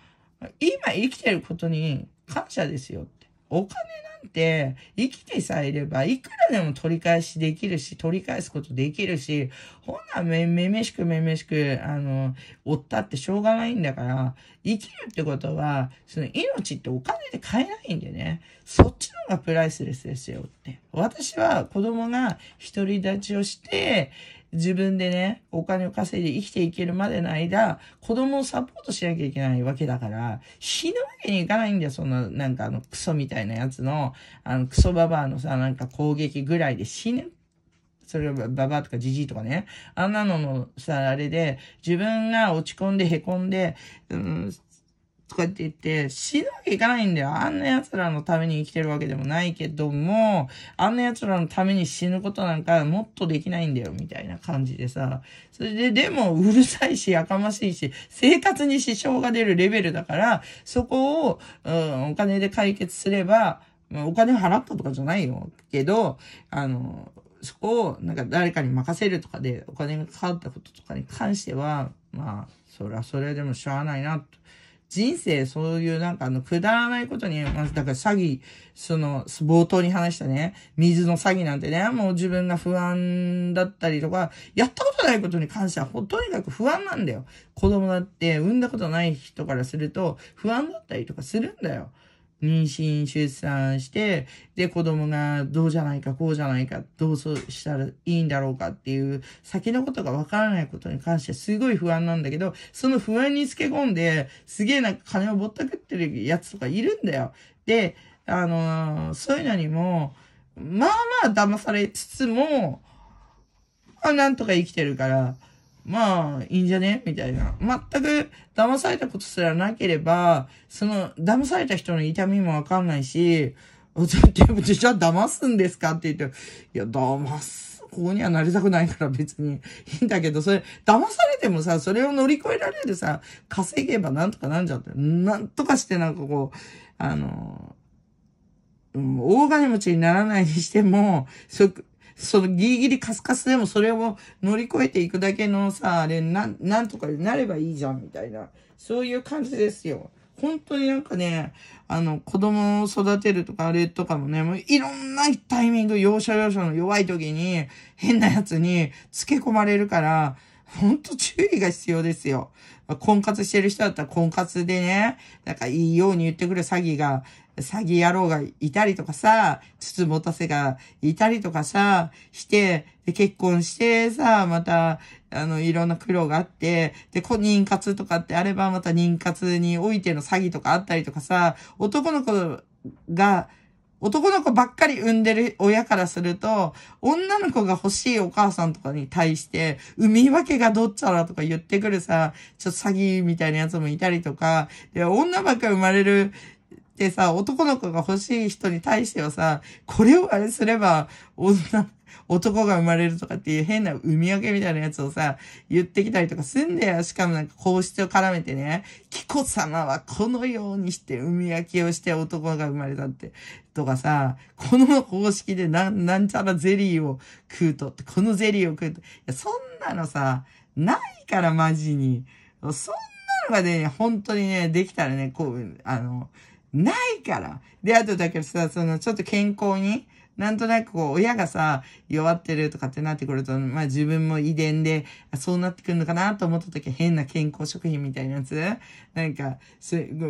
今生きてることに感謝ですよって。お金んて、生きてさえいれば、いくらでも取り返しできるし、取り返すことできるし、ほんなめ、めめしくめめしく、あの、追ったってしょうがないんだから、生きるってことは、その命ってお金で買えないんでね、そっちの方がプライスレスですよって。私は子供が独り立ちをして、自分でね、お金を稼いで生きていけるまでの間、子供をサポートしなきゃいけないわけだから、死ぬわけにいかないんだよ、そんな、なんかあの、クソみたいなやつの、あの、クソババアのさ、なんか攻撃ぐらいで死ぬそれがババアとかジジイとかね。あんなののさ、あれで、自分が落ち込んで凹んで、うん、とかって言って、死ぬわけいかないんだよ。あんな奴らのために生きてるわけでもないけども、あんな奴らのために死ぬことなんかもっとできないんだよ、みたいな感じでさ。それで、でも、うるさいし、やかましいし、生活に支障が出るレベルだから、そこを、うん、お金で解決すれば、まあ、お金払ったとかじゃないよ。けど、あの、そこを、なんか誰かに任せるとかで、お金がかかったこととかに関しては、まあ、そりゃそれでもしゃあないな、と人生そういうなんかあの、くだらないことに、まずだから詐欺、その、冒頭に話したね、水の詐欺なんてね、もう自分が不安だったりとか、やったことないことに関しては、とにかく不安なんだよ。子供だって、産んだことない人からすると、不安だったりとかするんだよ。妊娠、出産して、で、子供がどうじゃないか、こうじゃないか、どうしたらいいんだろうかっていう、先のことがわからないことに関してすごい不安なんだけど、その不安につけ込んで、すげえなんか金をぼったくってるやつとかいるんだよ。で、あのー、そういうのにも、まあまあ騙されつつも、あなんとか生きてるから、まあ、いいんじゃねみたいな。全く騙されたことすらなければ、その、騙された人の痛みもわかんないし、じも、じゃあ騙すんですかって言って、いや、騙す。ここにはなりたくないから別にいいんだけど、それ、騙されてもさ、それを乗り越えられるさ、稼げばなんとかなんじゃって、なんとかしてなんかこう、あの、うん、大金持ちにならないにしても、そ、そのギリギリカスカスでもそれを乗り越えていくだけのさ、あれ、なん、なんとかなればいいじゃん、みたいな。そういう感じですよ。本当になんかね、あの、子供を育てるとかあれとかもね、もういろんなタイミング、要所要所の弱い時に、変なやつに付け込まれるから、本当注意が必要ですよ。婚活してる人だったら婚活でね、なんかいいように言ってくる詐欺が、詐欺野郎がいたりとかさ、つつもたせがいたりとかさ、して、で、結婚してさ、また、あの、いろんな苦労があって、で、妊活とかってあれば、また妊活においての詐欺とかあったりとかさ、男の子が、男の子ばっかり産んでる親からすると、女の子が欲しいお母さんとかに対して、産み分けがどっちゃらとか言ってくるさ、ちょっと詐欺みたいなやつもいたりとか、で、女ばっか生まれるってさ、男の子が欲しい人に対してはさ、これをあれすれば、女、男が生まれるとかっていう変な産み分けみたいなやつをさ、言ってきたりとかすんだよ。しかもなんか皇室を絡めてね、紀子様はこのようにして産み分けをして男が生まれたって、とかさ、この方式でな、なんちゃらゼリーを食うと、このゼリーを食うと、いや、そんなのさ、ないからマジに。そんなのがね、本当にね、できたらね、こう、あの、ないから。で、あとだけどさ、その、ちょっと健康に、なんとなくこう、親がさ、弱ってるとかってなってくると、まあ自分も遺伝で、そうなってくるのかなと思った時、変な健康食品みたいなやつなんか、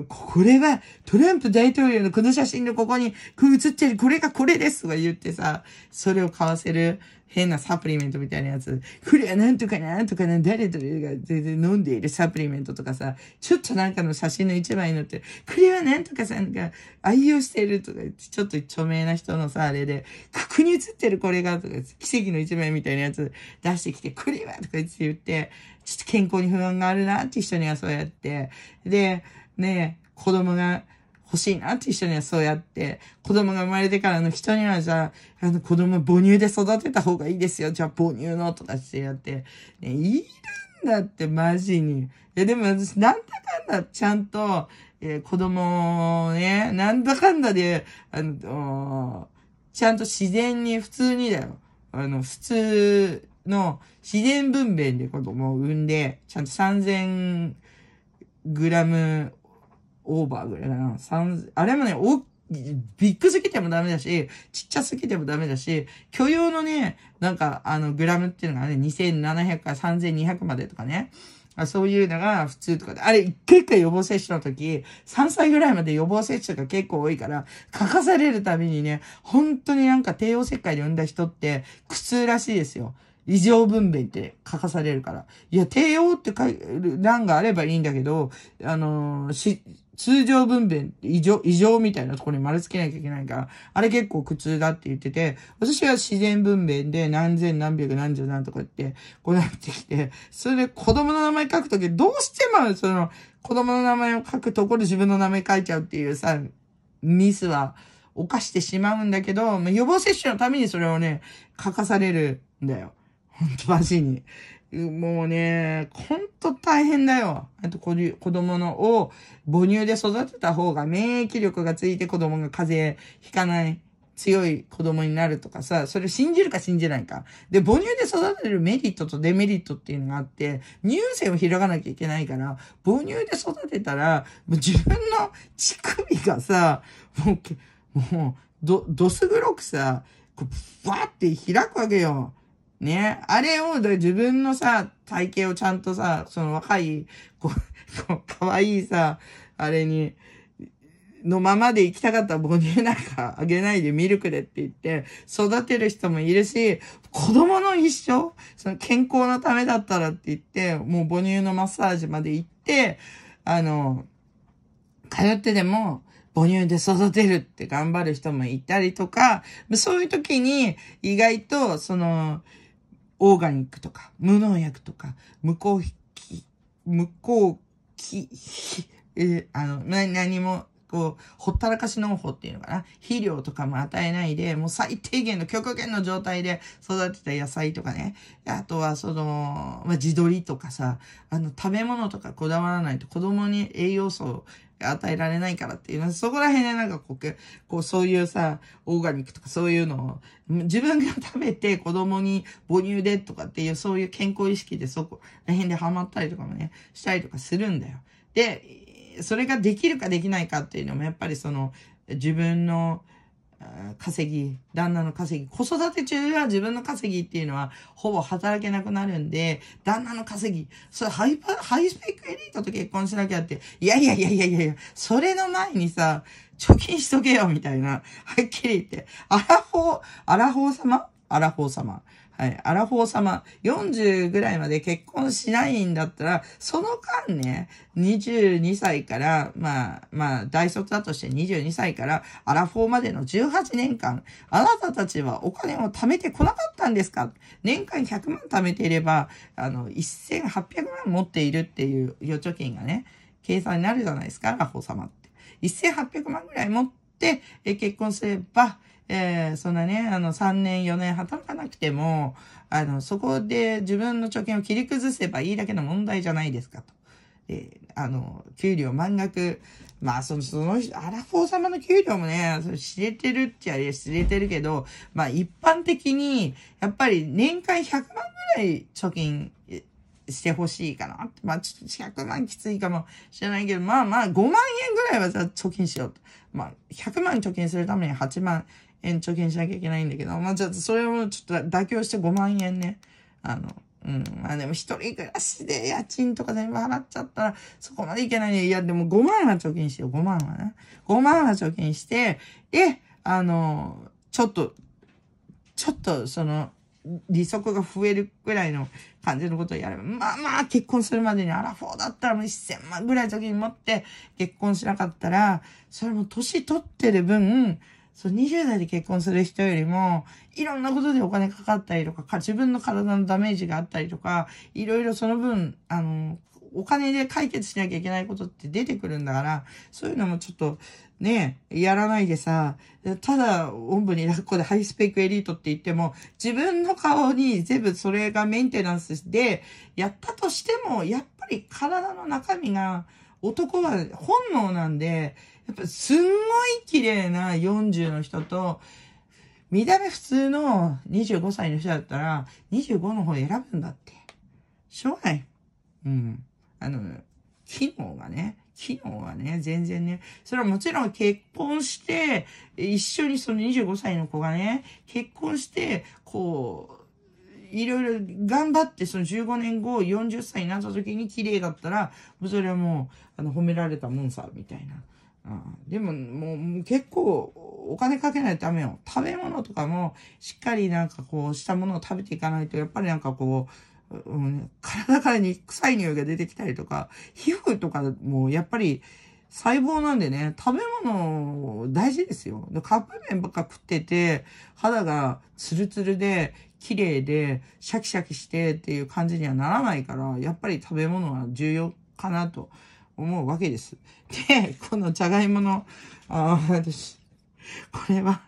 これはトランプ大統領のこの写真のここに写ってる、これがこれですとか言ってさ、それを買わせる変なサプリメントみたいなやつ。これはなんとかなんとかな、誰とが全然飲んでいるサプリメントとかさ、ちょっとなんかの写真の一枚に載ってる、これはなんとかさんが愛用してるとかちょっと著名な人のさ、あれで、、ここに映ってるこれが、とか、奇跡の一枚みたいなやつ出してきて、これはとか言って言って、ちょっと健康に不安があるなって人にはそうやって、で、ね、子供が、欲しいなって人にはそうやって、子供が生まれてからの人にはじゃあ、あの子供母乳で育てた方がいいですよ。じゃあ母乳のとかしてやって。ね、いるんだってマジに。いやでも私なんだかんだちゃんと、えー、子供をね、なんだかんだで、あの、ちゃんと自然に、普通にだよ。あの、普通の自然分娩で子供を産んで、ちゃんと3000グラムオーバーぐらいだな。あれもね、お、ビッグすぎてもダメだし、ちっちゃすぎてもダメだし、許容のね、なんか、あの、グラムっていうのがね、2700から3200までとかね。まあ、そういうのが普通とかで、あれ、一回一回予防接種の時、3歳ぐらいまで予防接種が結構多いから、書かされるたびにね、本当になんか帝王切開で産んだ人って、苦痛らしいですよ。異常分娩って書かされるから。いや、帝王って書く欄があればいいんだけど、あのー、し、通常分娩異常、異常みたいなところに丸つけなきゃいけないから、あれ結構苦痛だって言ってて、私は自然分娩で何千何百何十何とかって、こうなってきて、それで子供の名前書くとき、どうしてもその、子供の名前を書くところ自分の名前書いちゃうっていうさ、ミスは犯してしまうんだけど、予防接種のためにそれをね、書かされるんだよ。本当らしいに。もうね、ほんと大変だよ。あと子供のを母乳で育てた方が免疫力がついて子供が風邪ひかない強い子供になるとかさ、それ信じるか信じないか。で、母乳で育てるメリットとデメリットっていうのがあって、乳腺を開かなきゃいけないから、母乳で育てたら、自分の乳首がさ、もう、もう、ど、どす黒くさ、こう、バーって開くわけよ。ね。あれを、自分のさ、体型をちゃんとさ、その若い、こう、可愛いさ、あれに、のままで行きたかったら母乳なんかあげないでミルクでって言って育てる人もいるし、子供の一生、その健康のためだったらって言って、もう母乳のマッサージまで行って、あの、通ってでも母乳で育てるって頑張る人もいたりとか、そういう時に意外とその、オーガニックとか、無農薬とか、無効期、無効期、えー、あの、な、何も、こう、ほったらかし農法っていうのかな。肥料とかも与えないで、もう最低限の極限の状態で育てた野菜とかね。あとは、その、まあ、撮りとかさ、あの、食べ物とかこだわらないと子供に栄養素を与えられないからっていうのは、そこら辺でなんかこう、こうそういうさ、オーガニックとかそういうのを、自分が食べて子供に母乳でとかっていう、そういう健康意識でそこら辺でハマったりとかもね、したりとかするんだよ。で、それができるかできないかっていうのも、やっぱりその、自分の、稼ぎ、旦那の稼ぎ、子育て中は自分の稼ぎっていうのはほぼ働けなくなるんで、旦那の稼ぎ、それハイパー、ハイスペックエリートと結婚しなきゃって、いやいやいやいやいやいや、それの前にさ、貯金しとけよみたいな、はっきり言って、アラフォー、アラフォー様アラフォー様。はい、アラフォー様、40ぐらいまで結婚しないんだったら、その間ね、22歳から、まあ、まあ、大卒だとして22歳から、アラフォーまでの18年間、あなたたちはお金を貯めてこなかったんですか年間100万貯めていれば、あの、1800万持っているっていう預貯金がね、計算になるじゃないですか、アラフォー様って。1800万ぐらい持って、え結婚すれば、えー、そんなね、あの、3年、4年働かなくても、あの、そこで自分の貯金を切り崩せばいいだけの問題じゃないですかと。えー、あの、給料満額、まあ、その、その、アラフォー様の給料もね、それ知れてるっちゃ知れてるけど、まあ、一般的に、やっぱり年間100万ぐらい貯金してほしいかな。まあ、ちょっと100万きついかもしれないけど、まあまあ、5万円ぐらいはさ、貯金しようと。まあ、100万貯金するために8万延長券しなきゃいけないんだけど、まあちょっとそれをちょっと妥協して5万円ね、あの、うん。まあでも一人暮らしで家賃とか全部払っちゃったら、そこまでいけないね。いや、でも5万は貯金してよ、5万はね。5万は貯金して、で、あの、ちょっと、ちょっと、その、利息が増えるぐらいの感じのことをやれば、まあまあ結婚するまでにアラフォーだったらもう1000万ぐらい貯金持って結婚しなかったら、それも年取ってる分、そう、20代で結婚する人よりも、いろんなことでお金かかったりとか、か自分の体のダメージがあったりとか、いろいろその分、あの、お金で解決しなきゃいけないことって出てくるんだから、そういうのもちょっと、ね、やらないでさ、ただ、おんぶに抱っこでハイスペックエリートって言っても、自分の顔に全部それがメンテナンスで、やったとしても、やっぱり体の中身が、男は本能なんで、やっぱすんごい綺麗な40の人と、見た目普通の25歳の人だったら、25の方選ぶんだって。しょうがない。うん。あの、機能がね、機能がね、全然ね、それはもちろん結婚して、一緒にその25歳の子がね、結婚して、こう、いろいろ頑張って、その15年後、40歳になった時に綺麗だったら、それはもう、あの、褒められたもんさ、みたいな。あでも、もう、結構、お金かけないとダメよ。食べ物とかも、しっかりなんかこう、したものを食べていかないと、やっぱりなんかこう、うん、体からに臭い匂いが出てきたりとか、皮膚とかもやっぱり細胞なんでね、食べ物大事ですよ。カップ麺ばっか食ってて、肌がツルツルで、綺麗で、シャキシャキしてっていう感じにはならないから、やっぱり食べ物は重要かなと思うわけです。で、このじゃがいもの、ああ、私、これは、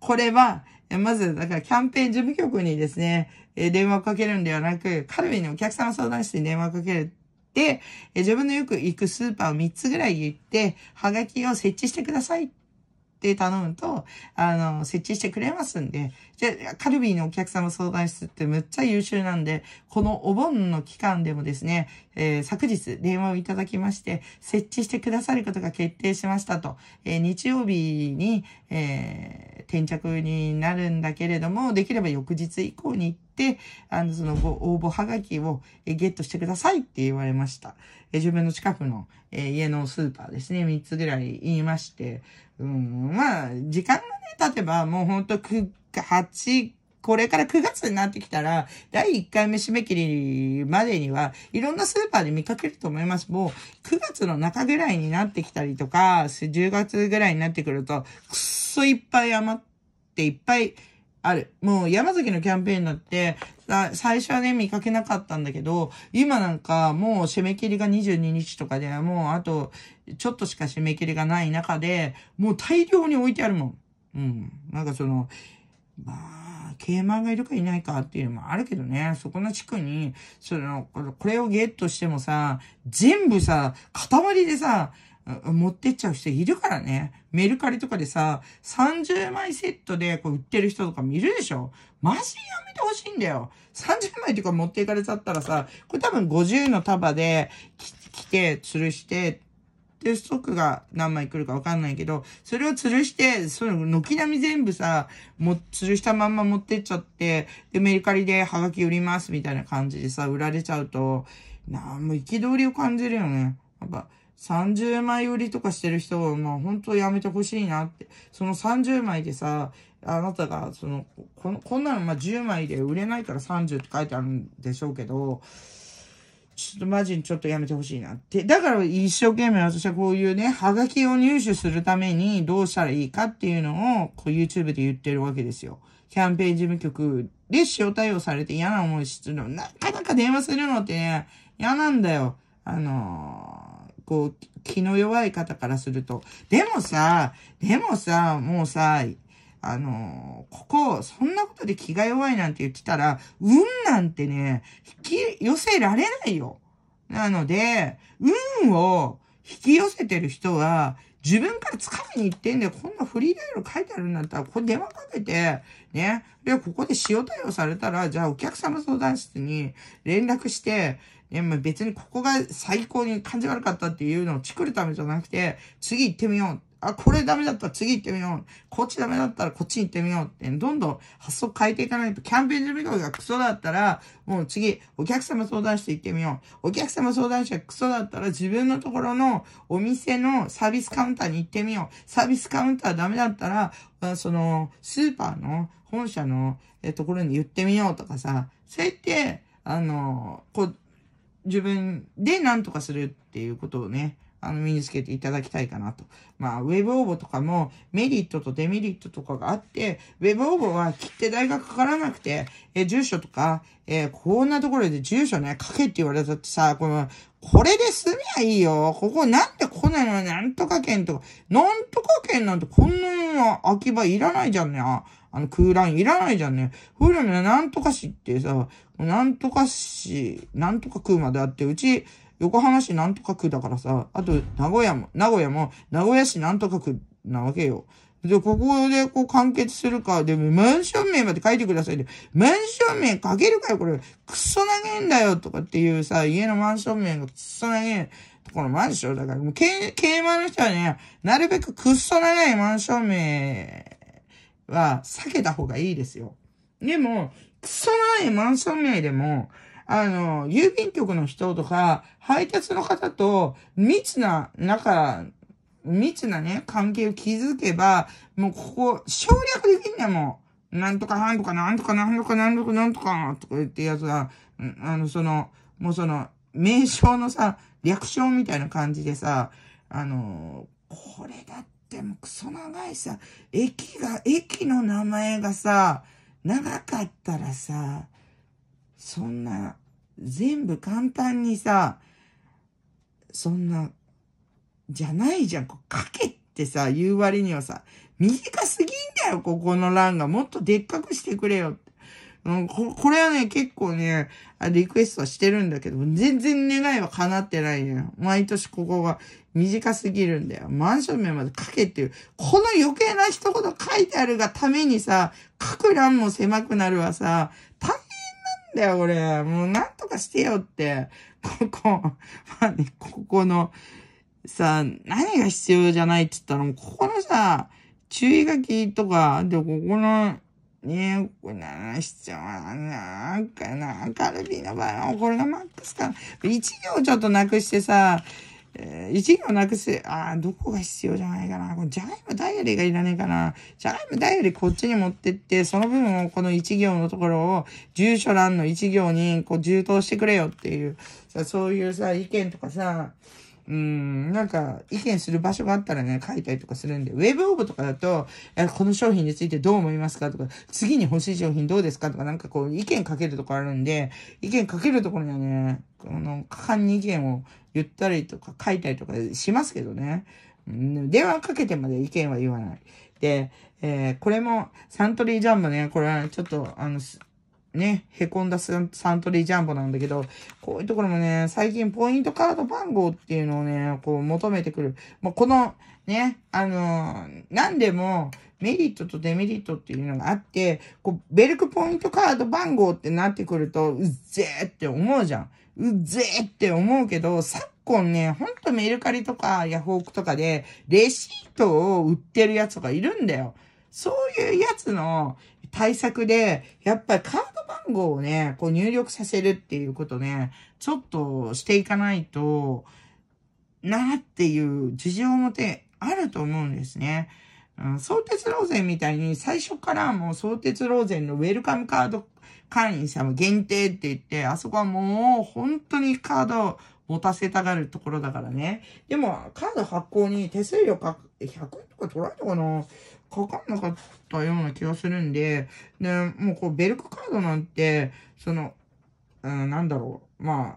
これは、まず、だからキャンペーン事務局にですね、え電話をかけるんではなく、カルビのお客様相談室に電話をかける。で、自分のよく行くスーパーを3つぐらい言って、はがきを設置してくださいで頼むと、あの、設置してくれますんで、じゃカルビーのお客様相談室ってむっちゃ優秀なんで、このお盆の期間でもですね、えー、昨日電話をいただきまして、設置してくださることが決定しましたと、えー、日曜日に、えー、転着になるんだけれども、できれば翌日以降に行って、あの、そのご応募はがきを、えゲットしてくださいって言われました。え自分の近くの、え家のスーパーですね、3つぐらい言いまして、うん、まあ、時間がね、経てば、もうほんと9、8、これから9月になってきたら、第1回目締め切りまでには、いろんなスーパーで見かけると思います。もう、9月の中ぐらいになってきたりとか、10月ぐらいになってくると、くっそいっぱい余って、いっぱいある。もう山崎のキャンペーンだって、最初はね、見かけなかったんだけど、今なんかもう締め切りが22日とかで、もうあと、ちょっとしか締め切りがない中で、もう大量に置いてあるもん。うん。なんかその、まあ、ケーマンがいるかいないかっていうのもあるけどね、そこの地区に、その、これをゲットしてもさ、全部さ、塊でさ、持ってっちゃう人いるからね。メルカリとかでさ、30枚セットでこう売ってる人とかもいるでしょマジやめてほしいんだよ。30枚とか持っていかれちゃったらさ、これ多分50の束で来て、吊るして、で、ストックが何枚来るかわかんないけど、それを吊るして、その軒並み全部さ、も、吊るしたまんま持ってっちゃって、で、メルカリでハガキ売りますみたいな感じでさ、売られちゃうと、なんも憤りを感じるよね。やっぱ、30枚売りとかしてる人は、まあ本当やめてほしいなって。その30枚でさ、あなたが、その、ここんなのまあ10枚で売れないから30って書いてあるんでしょうけど、ちょっとマジにちょっとやめてほしいなって。だから一生懸命私はこういうね、ハガキを入手するためにどうしたらいいかっていうのを、こう YouTube で言ってるわけですよ。キャンペーン事務局で使用対応されて嫌な思いするの。なかなか電話するのってね、嫌なんだよ。あのーこう、気の弱い方からすると。でもさ、でもさ、もうさ、あのここ、そんなことで気が弱いなんて言ってたら、運なんてね、引き寄せられないよ。なので、運を引き寄せてる人は、自分から掴みに行ってんで、こんなフリーダイヤル書いてあるんだったら、これ電話かけて、ね。で、ここで塩対応されたら、じゃあお客様相談室に連絡して、やもう別にここが最高に感じ悪かったっていうのを作るためじゃなくて、次行ってみよう。あ、これダメだったら次行ってみよう。こっちダメだったらこっち行ってみようって、どんどん発想変えていかないと、キャンペーン準備会がクソだったら、もう次、お客様相談して行ってみよう。お客様相談してクソだったら、自分のところのお店のサービスカウンターに行ってみよう。サービスカウンターダメだったら、その、スーパーの本社のところに言ってみようとかさ、そうやって、あの、こう、自分で何とかするっていうことをね、あの、身につけていただきたいかなと。まあ、ウェブ応募とかもメリットとデメリットとかがあって、ウェブ応募は切って代がかからなくて、え、住所とか、えこんなところで住所ね、書けって言われたってさ、この、これで済みゃいいよ。ここなんで来ないのなんとか券とか、なんとか券なんてこんなの空き場いらないじゃんね。あの空欄いらないじゃんね。フルのなんとか市ってさ、なんとか市、なんとか空まであって、うち、横浜市なんとか区だからさ、あと、名古屋も、名古屋も、名古屋市なんとか区なわけよ。で、ここでこう完結するか。で、も、マンション名まで書いてくださいで、マンション名書けるかよ、これ。クソ長げんだよ、とかっていうさ、家のマンション名がクソ長ん。このマンションだから、もう、競馬の人はね、なるべくクソ長いマンション名は避けた方がいいですよ。でも、クソないマンション名でも、あの、郵便局の人とか、配達の方と密な中、密なね、関係を築けば、もうここ、省略できんだもう。なんとかなんとかなんとかなんとかなんとかなんとかとか言ってやつは、あの、その、もうその、名称のさ、略称みたいな感じでさ、あの、これだっでもクソ長いさ、駅が、駅の名前がさ、長かったらさ、そんな、全部簡単にさ、そんな、じゃないじゃん。こう書けってさ、言う割にはさ、短すぎんだよ、ここの欄が。もっとでっかくしてくれよ。うん、こ、これはね、結構ね、リクエストはしてるんだけど、全然願いは叶ってないね。毎年ここが短すぎるんだよ。マンション名まで書けっていう。この余計な一言書いてあるがためにさ、書く欄も狭くなるわさ、大変なんだよ、俺。もうなんとかしてよって。ここ、まあね、ここの、さ、何が必要じゃないって言ったら、もうここのさ、注意書きとか、で、ここの、え、これな必要はなかな。カルビーの場合は、これがマックスかな。一行ちょっとなくしてさ、えー、一行なくす、ああ、どこが必要じゃないかな。これジャガイモダイアリーがいらねえかな。ジャガイモダイアリーこっちに持ってって、その分をこの一行のところを、住所欄の一行にこう充当してくれよっていう、そういうさ、意見とかさ、うん、なんか、意見する場所があったらね、書いたりとかするんで、ウェブーブとかだと、この商品についてどう思いますかとか、次に欲しい商品どうですかとか、なんかこう、意見書けるとこあるんで、意見書けるところにはね、この、果敢に意見を言ったりとか、書いたりとかしますけどね。うん、電話かけてまで意見は言わない。で、えー、これも、サントリージャンもね、これはちょっと、あの、ね、へこんだサントリージャンボなんだけど、こういうところもね、最近ポイントカード番号っていうのをね、こう求めてくる。もうこの、ね、あのー、何でもメリットとデメリットっていうのがあって、こう、ベルクポイントカード番号ってなってくると、うっぜーって思うじゃん。うっぜーって思うけど、昨今ね、ほんとメルカリとかヤフオクとかで、レシートを売ってるやつとかいるんだよ。そういうやつの、対策で、やっぱりカード番号をね、こう入力させるっていうことね、ちょっとしていかないと、なっていう事情もてあると思うんですね。うん、相鉄ローゼンみたいに最初からもう相鉄ローゼンのウェルカムカード会員さ様限定って言って、あそこはもう本当にカードを持たせたがるところだからね。でも、カード発行に手数料か100円とか取られたかなかかんなかったような気がするんで、で、もうこうベルクカードなんて、その、うん、なんだろう、まあ、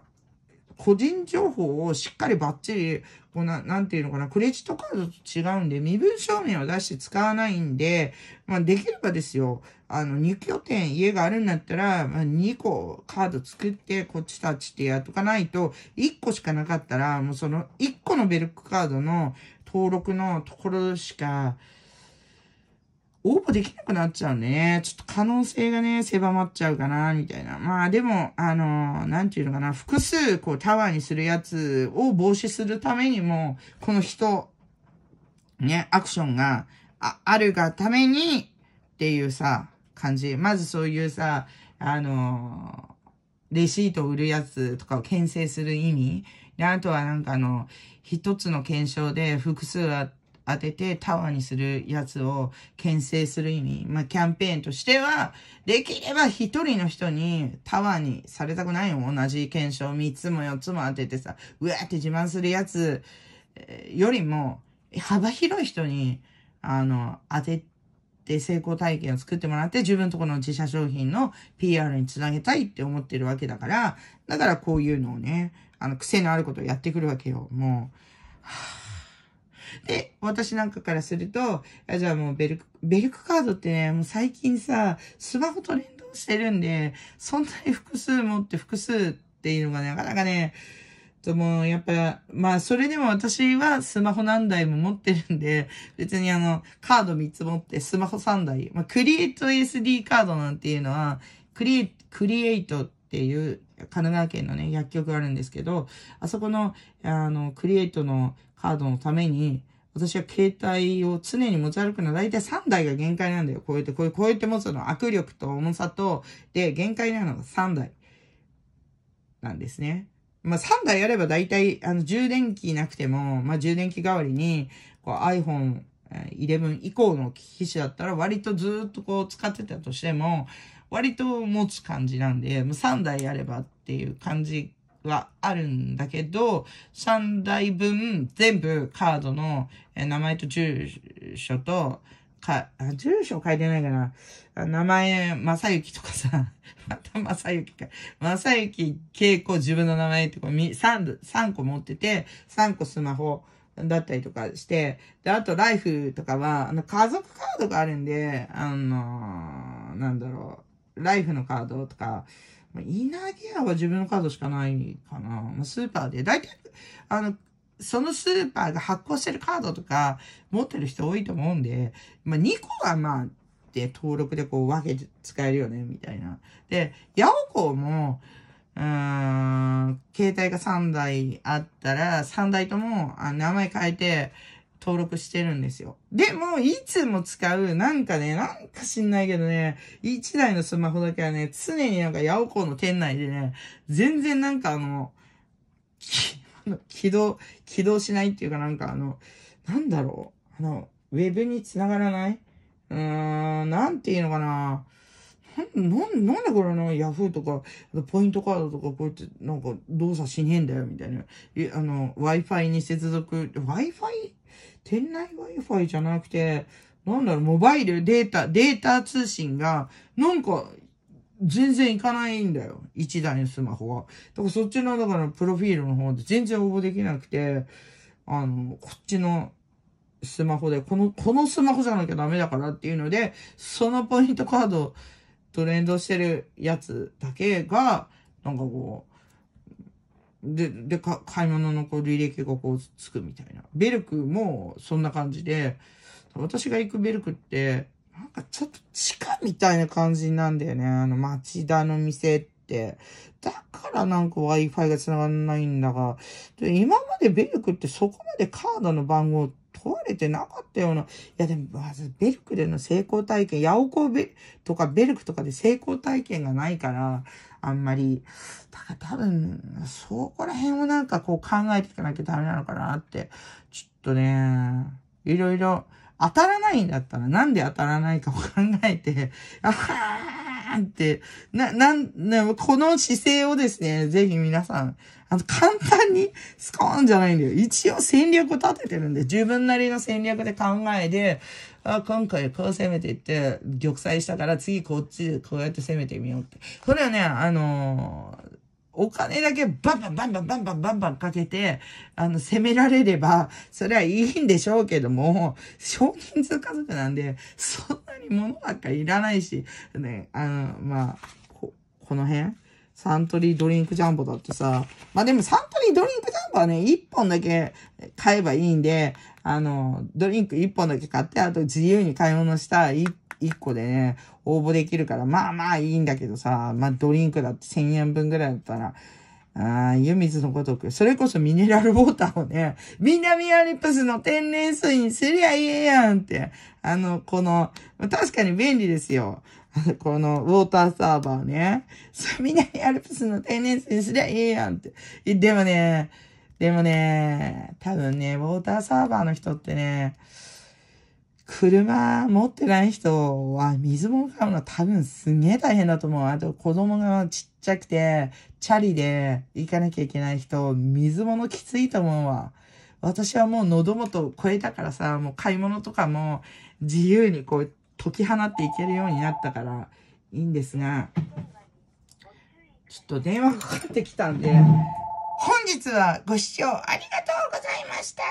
個人情報をしっかりバッチリ、こうな、なんていうのかな、クレジットカードと違うんで、身分証明を出して使わないんで、まあできればですよ、あの、2拠点家があるんだったら、まあ、2個カード作って、こっちたちってやっとかないと、1個しかなかったら、もうその1個のベルクカードの登録のところしか、応募できなくなっちゃうね。ちょっと可能性がね、狭まっちゃうかな、みたいな。まあでも、あのー、なんていうのかな、複数、こう、タワーにするやつを防止するためにも、この人、ね、アクションが、あ、あるがために、っていうさ、感じ。まずそういうさ、あのー、レシートを売るやつとかを牽制する意味。で、あとはなんかあの、一つの検証で複数あって、当ててタワーにするやつを牽制する意味、まあ、キャンペーンとしては、できれば一人の人にタワーにされたくないよ。同じ検証3つも4つも当ててさ、うわーって自慢するやつよりも、幅広い人に、あの、当てて、成功体験を作ってもらって自分とこの自社商品の PR につなげたいって思ってるわけだから、だからこういうのをね、あの癖のあることをやってくるわけよ。もう、はぁ。で、私なんかからすると、あじゃあもうベルク、ベルクカードってね、もう最近さ、スマホと連動してるんで、そんなに複数持って複数っていうのがなかなかね、ともうやっぱ、まあそれでも私はスマホ何台も持ってるんで、別にあの、カード3つ持ってスマホ3台。まあクリエイト SD カードなんていうのは、クリエイト、クリエイトっていう神奈川県のね、薬局があるんですけど、あそこの、あの、クリエイトのハードのために、私は携帯を常に持ち歩くのは大体3台が限界なんだよ。こうやって、こうこうやって持つの握力と重さと、で、限界なのが3台なんですね。まあ、3台あれば大体、あの、充電器なくても、まあ、充電器代わりに、こう iPhone、11以降の機種だったら割とずっとこう使ってたとしても割と持つ感じなんで、3台あればっていう感じはあるんだけど、3台分全部カードの名前と住所と、か、住所書いてないかな。名前、まさゆきとかさ、またまさゆきか。まさゆき、けい自分の名前ってこう、3、3個持ってて、3個スマホだったりとかして、で、あとライフとかは、あの、家族カードがあるんで、あのー、なんだろう、ライフのカードとか、まあ、イナギアは自分のカードしかないかな。まスーパーで。大体、あの、そのスーパーが発行してるカードとか持ってる人多いと思うんで、まあ、2個はまあ、で、登録でこう分けて使えるよね、みたいな。で、ヤオコーも、うーん、携帯が3台あったら、3台ともあ名前変えて、登録してるんですよ。でも、いつも使う、なんかね、なんか知んないけどね、1台のスマホだけはね、常になんかヤオコーの店内でね、全然なんかあの、起動、起動しないっていうかなんかあの、なんだろう、あの、ウェブに繋がらないうーん、なんていうのかな。な、な、んでこれのヤフーとか、ポイントカードとか、こうやって、なんか、動作しねえんだよ、みたいな。え、あの、Wi-Fi に接続、Wi-Fi? 店内 Wi-Fi じゃなくて、なんだろう、モバイルデータ、データ通信が、なんか、全然いかないんだよ。1台のスマホは。だからそっちの、だから、プロフィールの方で全然応募できなくて、あの、こっちのスマホで、この、このスマホじゃなきゃダメだからっていうので、そのポイントカードと連動してるやつだけが、なんかこう、で、で、か、買い物のこう履歴がこうつくみたいな。ベルクもそんな感じで、私が行くベルクって、なんかちょっと地下みたいな感じなんだよね。あの町田の店って。だからなんか Wi-Fi が繋がんないんだが、で今までベルクってそこまでカードの番号って壊れてなかったような。いや、でも、まず、ベルクでの成功体験、ヤオコベとかベルクとかで成功体験がないから、あんまり、だから多分、そこら辺をなんかこう考えていかなきゃダメなのかなって、ちょっとね、いろいろ、当たらないんだったら、なんで当たらないかを考えて、あはーンって、な、なん、この姿勢をですね、ぜひ皆さん、あの、簡単にスコーンじゃないんだよ。一応戦略を立ててるんで、自分なりの戦略で考えて、あ今回こう攻めていって、玉砕したから次こっちでこうやって攻めてみようって。これはね、あのーお金だけバンバンバンバンバンバンバンバンかけて、あの、攻められれば、それはいいんでしょうけども、少人数家族なんで、そんに物なんかいらないし、ね、あの、まあ、こ、この辺サントリードリンクジャンボだってさ、まあでもサントリードリンクジャンボはね、1本だけ買えばいいんで、あの、ドリンク1本だけ買って、あと自由に買い物した1個でね、応募できるから、まあまあいいんだけどさ、まあドリンクだって1000円分ぐらいだったら、ああ、湯水のごとく。それこそミネラルウォーターをね、南アルプスの天然水にすりゃいいやんって。あの、この、確かに便利ですよ。このウォーターサーバーね。そう、南アルプスの天然水にすりゃいいやんって。でもね、でもね、多分ね、ウォーターサーバーの人ってね、車持ってない人は水も買うの多分すげえ大変だと思う。あと子供がちっちゃくて、チャリで行かなきゃいけない人、水物きついと思うわ。私はもう喉元を超えたからさ、もう買い物とかも自由にこう解き放っていけるようになったからいいんですが、ちょっと電話かかってきたんで、本日はご視聴ありがとうございました